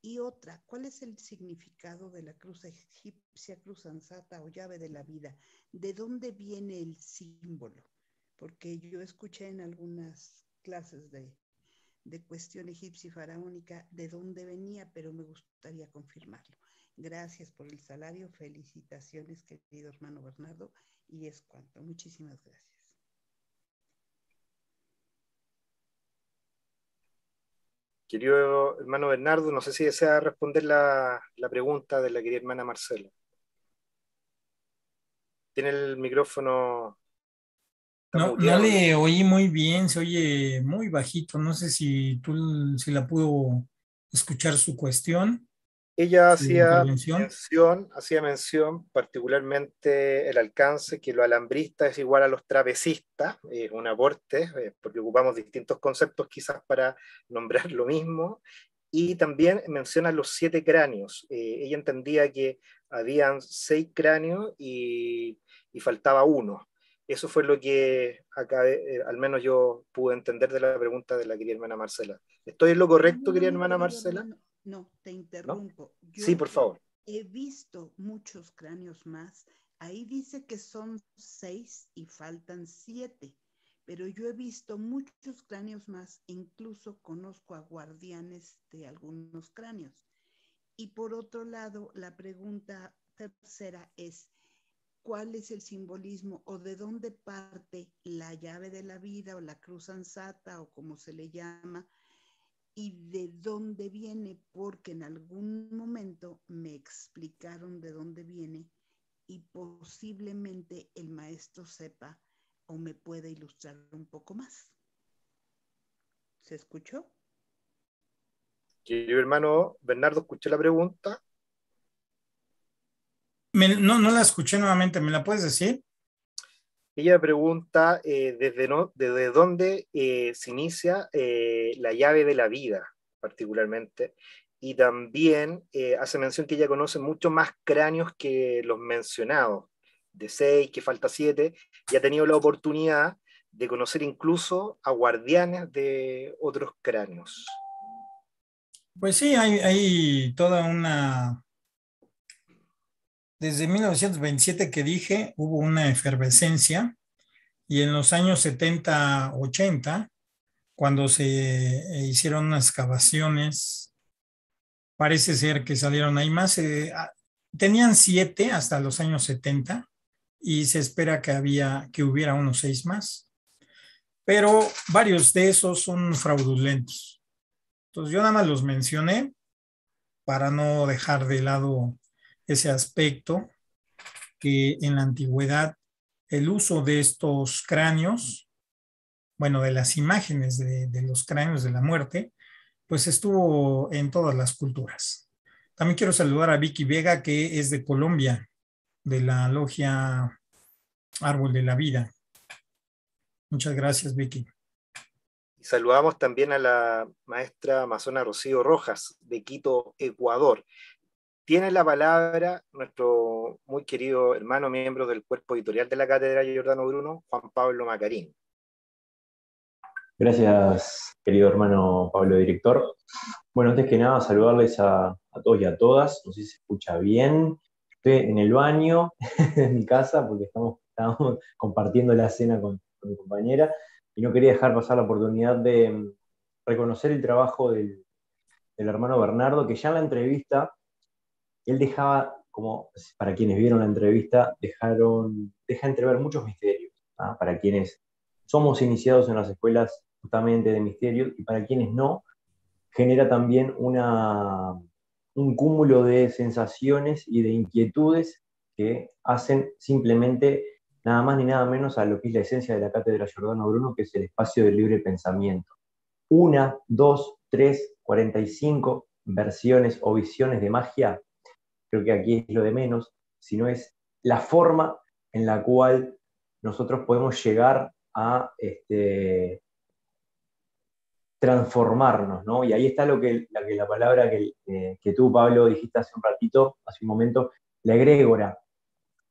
Y otra, ¿cuál es el significado de la cruz egipcia, cruz ansata o llave de la vida? ¿De dónde viene el símbolo? Porque yo escuché en algunas clases de, de cuestión egipcia y faraónica de dónde venía, pero me gustaría confirmarlo. Gracias por el salario. Felicitaciones, querido hermano Bernardo. Y es cuanto. Muchísimas gracias. Querido hermano Bernardo, no sé si desea responder la, pregunta de la querida hermana Marcela. Tiene el micrófono. No, no, le oí muy bien, se oye muy bajito. No sé si tú si la pudo escuchar su cuestión. Ella hacía mención, hacía mención particularmente el alcance que lo alambrista es igual a los travesistas, es un aporte, eh, porque ocupamos distintos conceptos quizás para nombrar lo mismo, y también menciona los siete cráneos. Eh, ella entendía que habían seis cráneos y, faltaba uno. Eso fue lo que eh, al menos yo pude entender de la pregunta de la querida hermana Marcela. ¿Estoy en lo correcto, querida mm, hermana Marcela? No, te interrumpo. sí, por favor. He visto muchos cráneos más. Ahí dice que son seis y faltan siete, pero yo he visto muchos cráneos más, incluso conozco a guardianes de algunos cráneos. Y por otro lado, la pregunta tercera es, ¿cuál es el simbolismo o de dónde parte la llave de la vida o la cruz ansata o como se le llama? y de dónde viene, porque en algún momento me explicaron de dónde viene y posiblemente el maestro sepa o me pueda ilustrar un poco más. ¿Se escuchó? Querido hermano Bernardo, escuché la pregunta. no, no la escuché nuevamente, ¿me la puedes decir? Ella pregunta eh, desde, dónde eh, se inicia eh, la llave de la vida, particularmente. Y también hace mención que ella conoce muchos más cráneos que los mencionados, de seis, que falta siete, y ha tenido la oportunidad de conocer incluso a guardianes de otros cráneos. Pues sí, hay toda una desde 1927 que dije, hubo una efervescencia y en los años 70-80, cuando se eh, hicieron unas excavaciones, parece ser que salieron ahí más, eh, tenían siete hasta los años 70 y se espera que, había, que hubiera unos seis más, pero varios de esos son fraudulentos. Entonces yo nada más los mencioné para no dejar de lado ese aspecto que en la antigüedad el uso de estos cráneos, bueno, de las imágenes de, los cráneos de la muerte, pues estuvo en todas las culturas. También quiero saludar a Vicky Vega, que es de Colombia, de la logia Árbol de la Vida. Muchas gracias, Vicky. saludamos también a la maestra amazona Rocío Rojas, de Quito, Ecuador. Tiene la palabra nuestro muy querido hermano, miembro del cuerpo editorial de la Cátedra Giordano Bruno, Juan Pablo Macarín. Gracias, querido hermano Pablo, director. Bueno, antes que nada, saludarles a, todos y a todas. No sé si se escucha bien. Estoy en el baño de mi casa porque estamos, compartiendo la cena con, mi compañera y no quería dejar pasar la oportunidad de mm, reconocer el trabajo del, del hermano Bernardo, que ya en la entrevista él dejaba, como para quienes vieron la entrevista, dejaron, deja entrever muchos misterios. ¿ah? Para quienes somos iniciados en las escuelas justamente de misterios y para quienes no, genera también una, un cúmulo de sensaciones y de inquietudes que hacen simplemente nada más ni nada menos a lo que es la esencia de la cátedra Giordano Bruno, que es el espacio del libre pensamiento. Una, dos, tres, cuarenta y cinco versiones o visiones de magia creo que aquí es lo de menos, sino es la forma en la cual nosotros podemos llegar a este, transformarnos, ¿no? Y ahí está lo que la, palabra que, tú, Pablo, dijiste hace un ratito, hace un momento, la egrégora,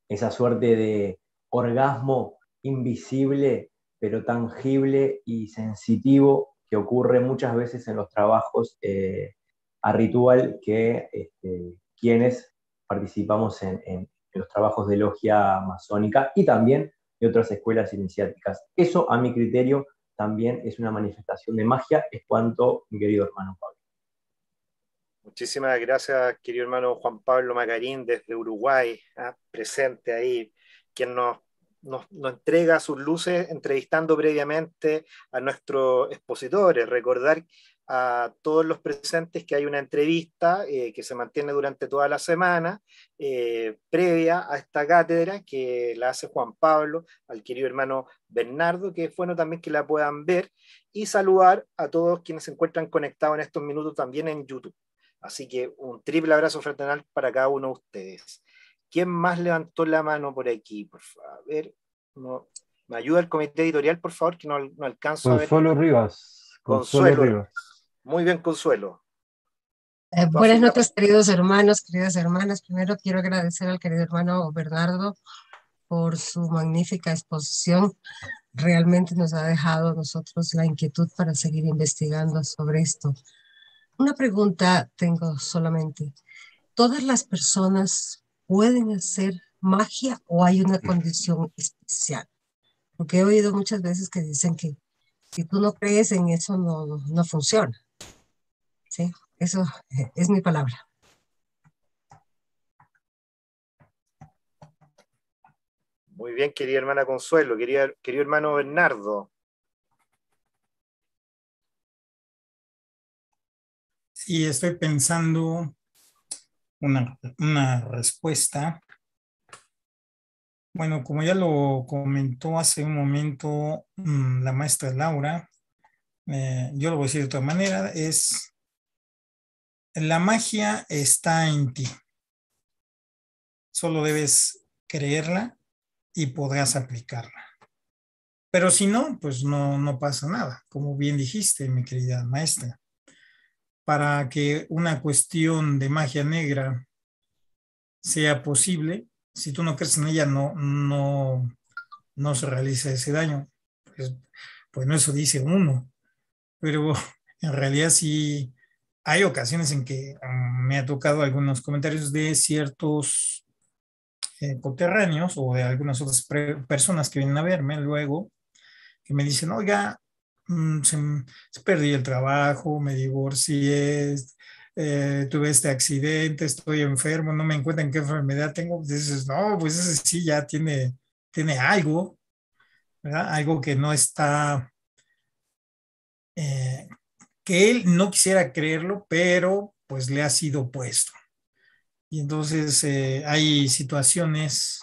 esa suerte de orgasmo invisible, pero tangible y sensitivo que ocurre muchas veces en los trabajos eh, a ritual que, este, quienes participamos en, los trabajos de logia masónica y también de otras escuelas iniciáticas. Eso, a mi criterio, también es una manifestación de magia, es cuanto, mi querido hermano Pablo. Muchísimas gracias, querido hermano Juan Pablo Macarín, desde Uruguay, ¿ah? presente ahí, quien nos, nos, nos, entrega sus luces entrevistando previamente a nuestros expositores. Recordar a todos los presentes que hay una entrevista eh, que se mantiene durante toda la semana eh, previa a esta cátedra que la hace Juan Pablo, al querido hermano Bernardo, que es bueno también que la puedan ver y saludar a todos quienes se encuentran conectados en estos minutos también en YouTube. Así que un triple abrazo fraternal para cada uno de ustedes. ¿Quién más levantó la mano por aquí? Por a ver, no, ¿me ayuda el comité editorial, por favor, que no, no alcanzo a ver? Rivas. Consuelo Rivas. Muy bien, Consuelo. Eh, buenas noches, queridos hermanos, queridas hermanas. Primero quiero agradecer al querido hermano Bernardo por su magnífica exposición. Realmente nos ha dejado a nosotros la inquietud para seguir investigando sobre esto. Una pregunta tengo solamente. ¿Todas las personas pueden hacer magia o hay una condición especial? Porque he oído muchas veces que dicen que si tú no crees en eso no, no funciona. ¿sí? Eso es mi palabra. Muy bien, querida hermana Consuelo, querido hermano Bernardo. Sí, estoy pensando una, una respuesta. Bueno, como ya lo comentó hace un momento mm, la maestra Laura, eh, yo lo voy a decir de otra manera, es la magia está en ti. Solo debes creerla y podrás aplicarla. Pero si no, pues no, no pasa nada, como bien dijiste, mi querida maestra. Para que una cuestión de magia negra sea posible, si tú no crees en ella, no, no, se realiza ese daño. Pues, pues no eso dice uno, pero en realidad sí hay ocasiones en que mm, me ha tocado algunos comentarios de ciertos eh, coterráneos o de algunas otras personas que vienen a verme luego, que me dicen, oiga, mm, perdí el trabajo, me divorcié, eh, tuve este accidente, estoy enfermo, no me encuentran qué enfermedad tengo, pues dices, no, pues ese sí ya tiene, tiene algo, Algo que no está, eh, que él no quisiera creerlo, pero pues le ha sido puesto. Y entonces eh, hay situaciones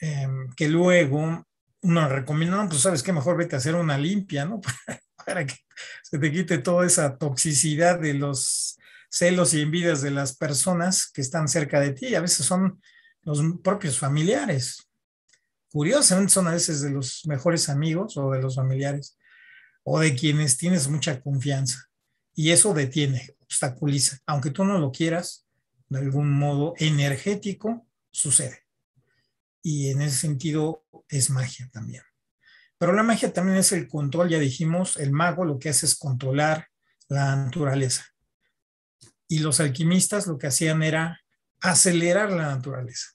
em, que luego uno recomienda, no, pues sabes que mejor vete a hacer una limpia, ¿no? Para que se te quite toda esa toxicidad de los celos y envidias de las personas que están cerca de ti. Y a veces son los propios familiares. Curiosamente son a veces de los mejores amigos o de los familiares o de quienes tienes mucha confianza. Y eso detiene, obstaculiza. Aunque tú no lo quieras, de algún modo energético sucede. Y en ese sentido es magia también. Pero la magia también es el control, ya dijimos, el mago lo que hace es controlar la naturaleza. Y los alquimistas lo que hacían era acelerar la naturaleza.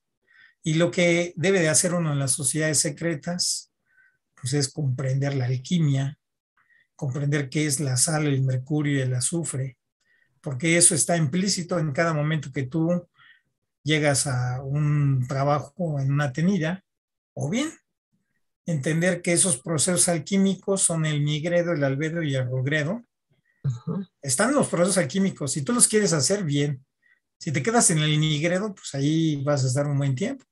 Y lo que debe de hacer uno en las sociedades secretas, pues es comprender la alquimia, comprender qué es la sal, el mercurio y el azufre, porque eso está implícito en cada momento que tú llegas a un trabajo en una tenida, o bien entender que esos procesos alquímicos son el nigredo, el albedo y el rogredo. Están los procesos alquímicos, si tú los quieres hacer bien, si te quedas en el nigredo, pues ahí vas a estar un buen tiempo.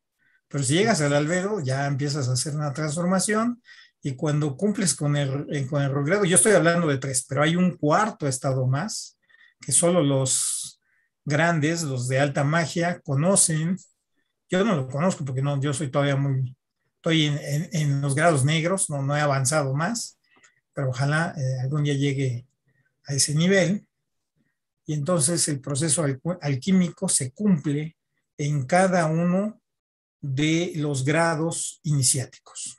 Pero si llegas al albedo, ya empiezas a hacer una transformación y cuando cumples con el, eh, con yo estoy hablando de tres, pero hay un cuarto estado más que solo los grandes, los de alta magia, conocen. Yo no lo conozco porque no, yo soy todavía muy, estoy en, los grados negros, no, he avanzado más, pero ojalá eh, algún día llegue a ese nivel. Y entonces el proceso alquímico se cumple en cada uno de los grados iniciáticos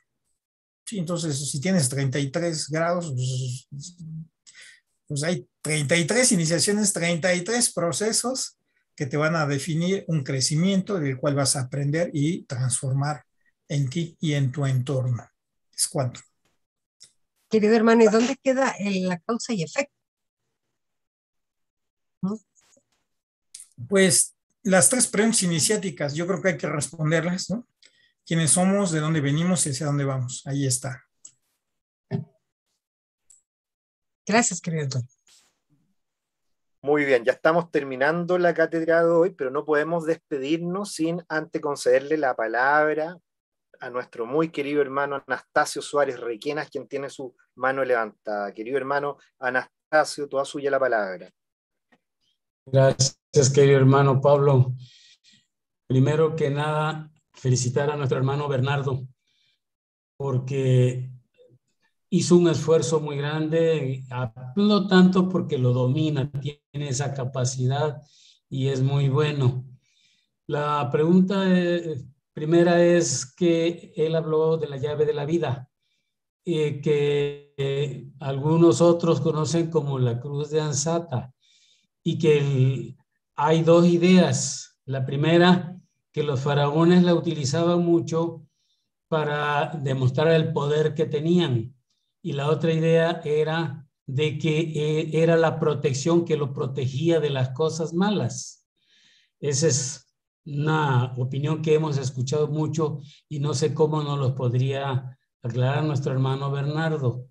entonces, si tienes 33 grados, pues, pues hay 33 iniciaciones, 33 procesos que te van a definir un crecimiento del cual vas a aprender y transformar en ti y en tu entorno. Es cuánto? Querido hermano, ¿y dónde queda la causa y efecto? Pues las tres preguntas iniciáticas, yo creo que hay que responderlas, ¿no? quiénes somos, de dónde venimos y hacia dónde vamos. Ahí está. Gracias, querido Muy bien, ya estamos terminando la cátedra de hoy, pero no podemos despedirnos sin antes concederle la palabra a nuestro muy querido hermano Anastasio Suárez Requenas, quien tiene su mano levantada. Querido hermano Anastasio, toda suya la palabra. Gracias, querido hermano Pablo. Primero que nada, felicitar a nuestro hermano Bernardo, porque hizo un esfuerzo muy grande, no tanto porque lo domina, tiene esa capacidad y es muy bueno. La pregunta eh, primera es que él habló de la llave de la vida, y eh, que eh, algunos otros conocen como la cruz de Ansata, y que hay dos ideas. La primera que los faraones la utilizaban mucho para demostrar el poder que tenían. Y la otra idea era de que eh, era la protección que lo protegía de las cosas malas. Esa es una opinión que hemos escuchado mucho y no sé cómo nos los podría aclarar nuestro hermano Bernardo.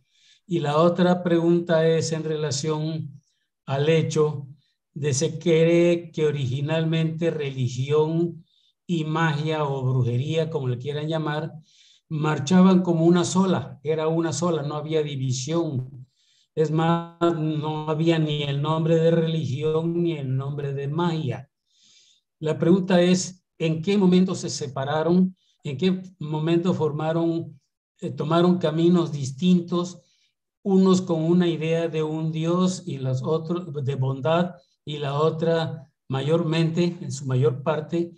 Y la otra pregunta es en relación al hecho de se cree que originalmente religión y magia o brujería, como le quieran llamar, marchaban como una sola, era una sola, no había división. Es más, no había ni el nombre de religión ni el nombre de magia. La pregunta es, ¿en qué momento se separaron? ¿En qué momento formaron, eh, tomaron caminos distintos? Unos con una idea de un Dios y los otros de bondad y la otra mayormente, en su mayor parte,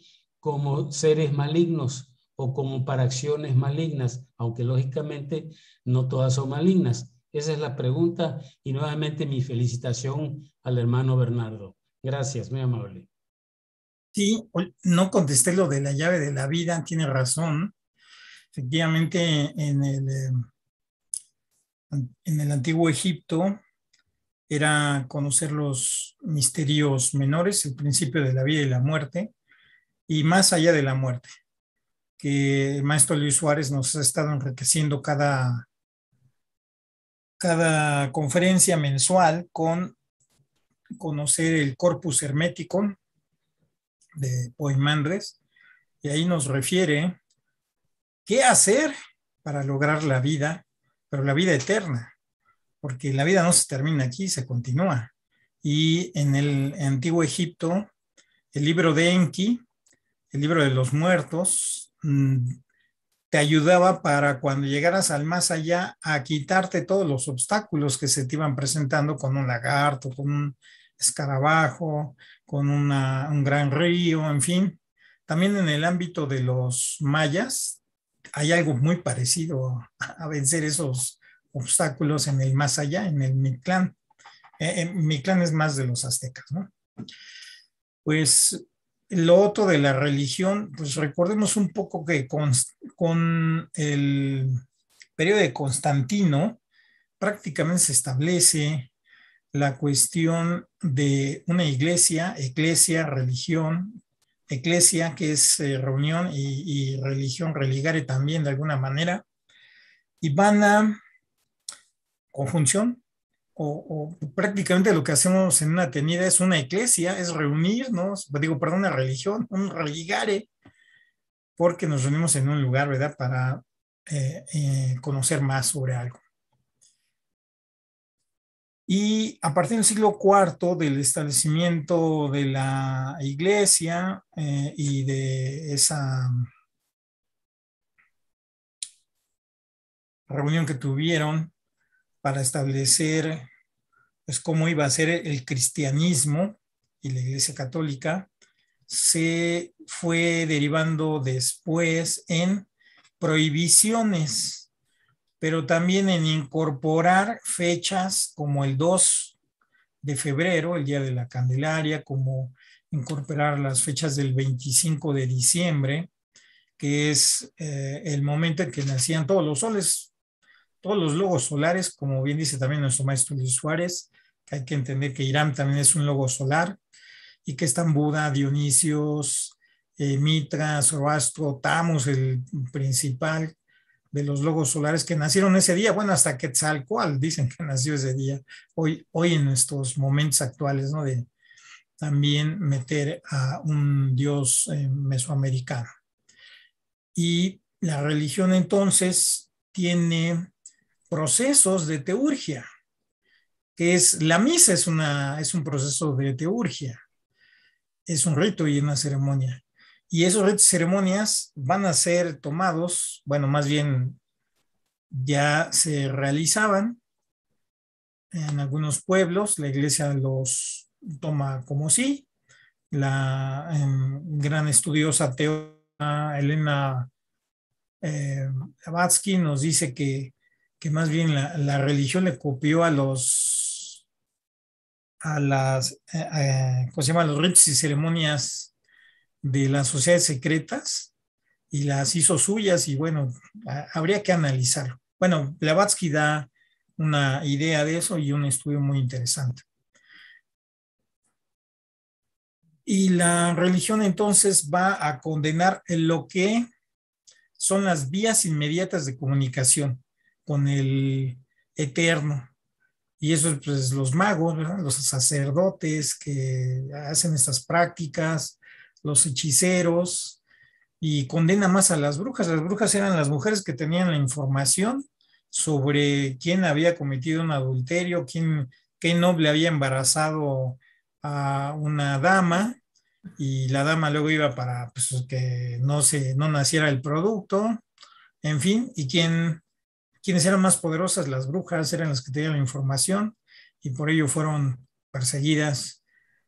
como seres malignos o como para acciones malignas, aunque lógicamente no todas son malignas. Esa es la pregunta y nuevamente mi felicitación al hermano Bernardo. Gracias, muy amable. Sí, no contesté lo de la llave de la vida, tiene razón. Efectivamente, en el, em, en el antiguo Egipto era conocer los misterios menores, el principio de la vida y la muerte, y más allá de la muerte, que el maestro Luis Suárez nos ha estado enriqueciendo cada, cada conferencia mensual con conocer el corpus hermético de Poimandres, y ahí nos refiere qué hacer para lograr la vida, pero la vida eterna, porque la vida no se termina aquí, se continúa. Y en el Antiguo Egipto, el libro de Enki, el libro de los muertos, mm, te ayudaba para cuando llegaras al más allá a quitarte todos los obstáculos que se te iban presentando con un lagarto, con un escarabajo, con un gran río, en fin. También en el ámbito de los mayas hay algo muy parecido a vencer esos obstáculos en el más allá, en el Mictlán. Eh, eh Mictlán es más de los aztecas, ¿no? Pues lo otro de la religión, pues recordemos un poco que con, el periodo de Constantino prácticamente se establece la cuestión de una iglesia, iglesia, religión, iglesia que es eh, reunión y, y, religión, religare también de alguna manera, y van a, conjunción, o, prácticamente lo que hacemos en una tenida es una iglesia, es reunirnos, digo, perdón, una religión, un religare, porque nos reunimos en un lugar, ¿verdad? Para eh, eh, conocer más sobre algo. Y a partir del siglo IV del establecimiento de la iglesia eh, y de esa reunión que tuvieron para establecer pues, cómo iba a ser el cristianismo y la Iglesia Católica, se fue derivando después en prohibiciones, pero también en incorporar fechas como el 2 de febrero, el Día de la Candelaria, como incorporar las fechas del 25 de diciembre, que es eh, el momento en que nacían todos los soles, todos los logos solares, como bien dice también nuestro maestro Luis Suárez, que hay que entender que Irán también es un logo solar y que están Buda, Dionisios, Mitras, eh, Mitra, Tamos, Tamus, el principal de los logos solares que nacieron ese día, bueno, hasta Quetzalcoatl dicen que nació ese día, hoy, hoy en estos momentos actuales, ¿no? De también meter a un dios eh, mesoamericano. Y la religión entonces tiene procesos de teurgia, que es, la misa es, una, es un proceso de teurgia, es un rito y una ceremonia. Y esos ritos y ceremonias van a ser tomados, bueno, más bien ya se realizaban en algunos pueblos, la iglesia los toma como sí, la em, gran estudiosa teórica Elena eh, nos dice que que más bien la, religión le copió a los, a las, eh, eh, ¿cómo se llama? Los ritos y ceremonias de las sociedades secretas y las hizo suyas y bueno, habría que analizarlo. Bueno, Blavatsky da una idea de eso y un estudio muy interesante. Y la religión entonces va a condenar lo que son las vías inmediatas de comunicación con el eterno. Y eso, pues, los magos, los sacerdotes que hacen estas prácticas, los hechiceros, y condena más a las brujas. Las brujas eran las mujeres que tenían la información sobre quién había cometido un adulterio, quién, qué noble había embarazado a una dama, y la dama luego iba para pues, que no, se, no naciera el producto, en fin, y quién quienes eran más poderosas, las brujas, eran las que tenían la información y por ello fueron perseguidas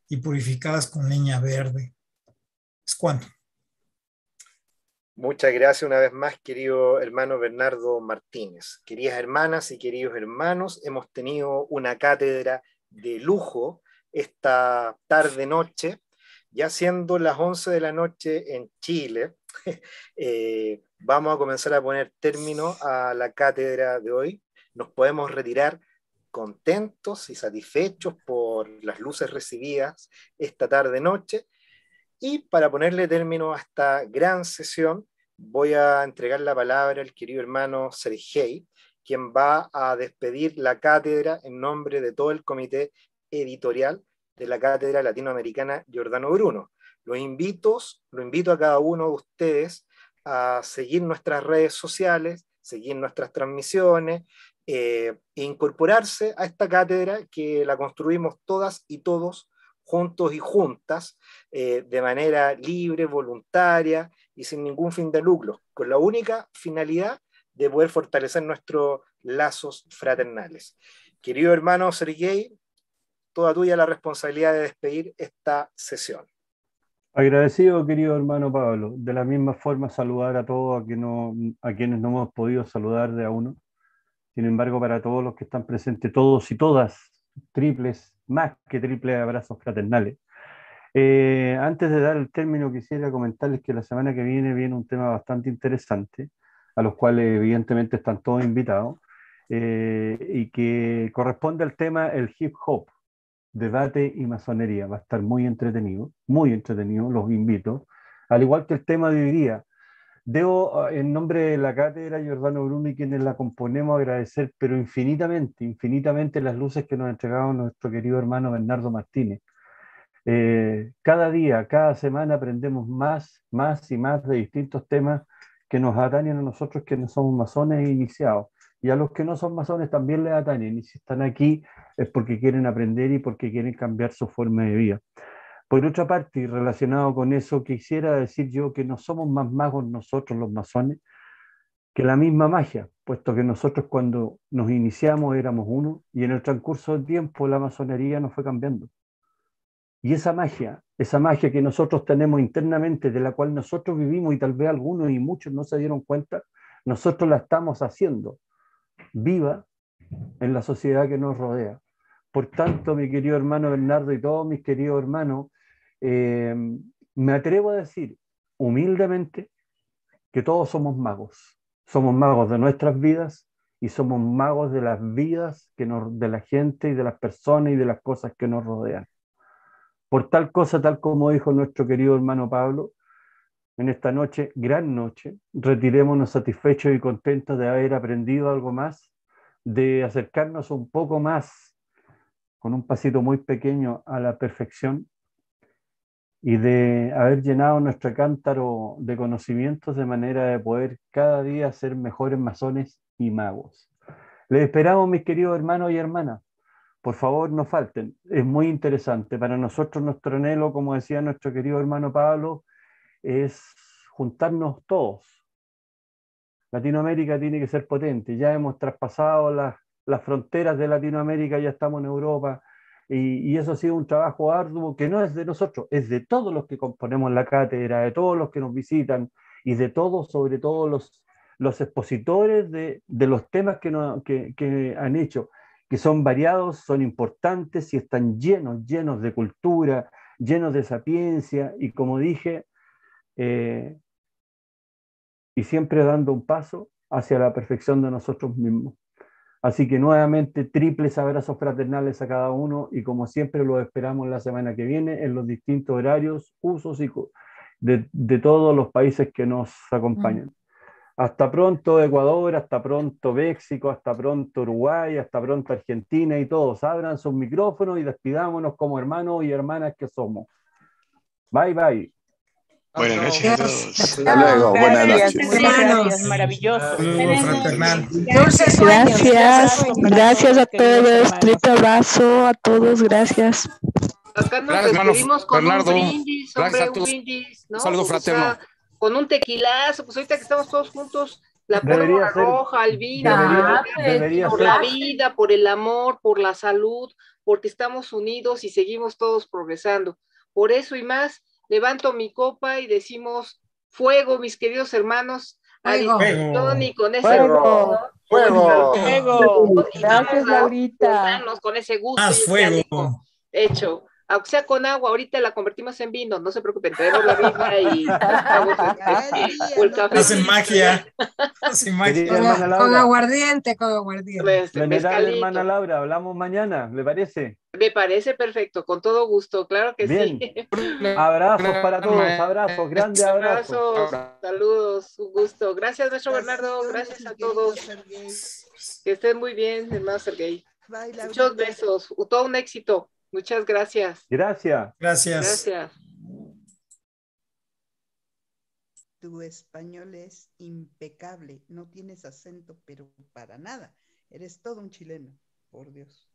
y purificadas con leña verde. Es cuanto. Muchas gracias una vez más, querido hermano Bernardo Martínez. Queridas hermanas y queridos hermanos, hemos tenido una cátedra de lujo esta tarde-noche, ya siendo las 11 de la noche en Chile. eh, vamos a comenzar a poner término a la cátedra de hoy. Nos podemos retirar contentos y satisfechos por las luces recibidas esta tarde-noche. Y para ponerle término a esta gran sesión, voy a entregar la palabra al querido hermano Sergei, quien va a despedir la cátedra en nombre de todo el comité editorial de la Cátedra Latinoamericana Giordano Bruno. Los invito, lo invito a cada uno de ustedes a seguir nuestras redes sociales, seguir nuestras transmisiones eh, e incorporarse a esta cátedra que la construimos todas y todos juntos y juntas, eh, de manera libre, voluntaria y sin ningún fin de lucro, con la única finalidad de poder fortalecer nuestros lazos fraternales. Querido hermano Sergei, toda tuya la responsabilidad de despedir esta sesión. Agradecido, querido hermano Pablo. De la misma forma, saludar a todos a, quienes no hemos podido saludar de a uno. Sin embargo, para todos los que están presentes, todos y todas, triples, más que triples abrazos fraternales. Eh, antes de dar el término, quisiera comentarles que la semana que viene viene un tema bastante interesante, a los cuales evidentemente están todos invitados, eh, y que corresponde al tema el hip hop debate y masonería. Va a estar muy entretenido, muy entretenido, los invito. Al igual que el tema de hoy día. Debo, ah, en nombre de la cátedra Giordano Bruno y quienes la componemos, agradecer, pero infinitamente, infinitamente las luces que nos ha entregado nuestro querido hermano Bernardo Martínez. Eh, cada día, cada semana aprendemos más, más y más de distintos temas que nos atañen a nosotros que no somos masones e iniciados. Y a los que no son masones también les atañen. Y si están aquí es porque quieren aprender y porque quieren cambiar su forma de vida. Por otra parte, y relacionado con eso, quisiera decir yo que no somos más magos nosotros los masones que la misma magia, puesto que nosotros cuando nos iniciamos éramos uno y en el transcurso del tiempo la masonería nos fue cambiando. Y esa magia, esa magia que nosotros tenemos internamente, de la cual nosotros vivimos y tal vez algunos y muchos no se dieron cuenta, nosotros la estamos haciendo viva en la sociedad que nos rodea. Por tanto, mi querido hermano Bernardo y todos mis queridos hermanos, eh, me atrevo a decir humildemente que todos somos magos. Somos magos de nuestras vidas y somos magos de las vidas que de la gente y de las personas y de las cosas que nos rodean. Por tal cosa, tal como dijo nuestro querido hermano Pablo, en esta noche, gran noche, retirémonos satisfechos y contentos de haber aprendido algo más, de acercarnos un poco más, con un pasito muy pequeño, a la perfección y de haber llenado nuestro cántaro de conocimientos de manera de poder cada día ser mejores masones y magos. Les esperamos, mis queridos hermanos y hermanas. Por favor, no falten. Es muy interesante. Para nosotros, nuestro anhelo, como decía nuestro querido hermano Pablo, es juntarnos todos. Latinoamérica tiene que ser potente. Ya hemos traspasado las, las fronteras de Latinoamérica, ya estamos en Europa. Y, eso ha sido un trabajo arduo que no es de nosotros, es de todos los que componemos la cátedra, de todos los que nos visitan y de todos, sobre todo los, los expositores de, los temas que, que han hecho, que son variados, son importantes y están llenos, llenos de cultura, llenos de sapiencia y como dije, eh, y siempre dando un paso hacia la perfección de nosotros mismos. Así que nuevamente triples abrazos fraternales a cada uno y como siempre lo esperamos la semana que viene en los distintos horarios, usos y de, de todos los países que nos acompañan. Mm. Hasta pronto Ecuador, hasta pronto México, hasta pronto Uruguay, hasta pronto Argentina y todos. Abran sus micrófonos y despidámonos como hermanos y hermanas que somos. Bye bye. Buenas noches a todos. Hasta luego, buenas noches. Gracias, maravilloso. Dulces Gracias, gracias a todos. fuerte abrazo a todos, gracias. Acá nos despedimos con Bernardo. un brindis, un brindis, ¿no? Saludo fraterno. con un tequilazo, pues ahorita que estamos todos juntos, la pólvora roja, el vino, por la vida, por el amor, por la salud, porque estamos unidos y seguimos todos progresando. Por eso y más, levanto mi copa y decimos fuego, mis queridos hermanos, fuego. con ese fuego. Fuego. fuego. Con ese gusto. fuego. Hecho aunque sea con agua, ahorita la convertimos en vino, no se preocupen, traemos la misma y el café. Hacen magia, magia. Con, aguardiente, con aguardiente. Este hermana Laura, hablamos mañana, ¿le parece? Me parece perfecto, con todo gusto, claro que sí. Abrazos para todos, abrazos, grandes abrazos. saludos, un gusto. Gracias, nuestro Bernardo, gracias a todos. Que estén muy bien, hermano Sergey. Muchos besos, todo un éxito. Muchas gracias. Gracias. Gracias. Gracias. Tu español es impecable. No tienes acento, pero para nada. Eres todo un chileno, por Dios.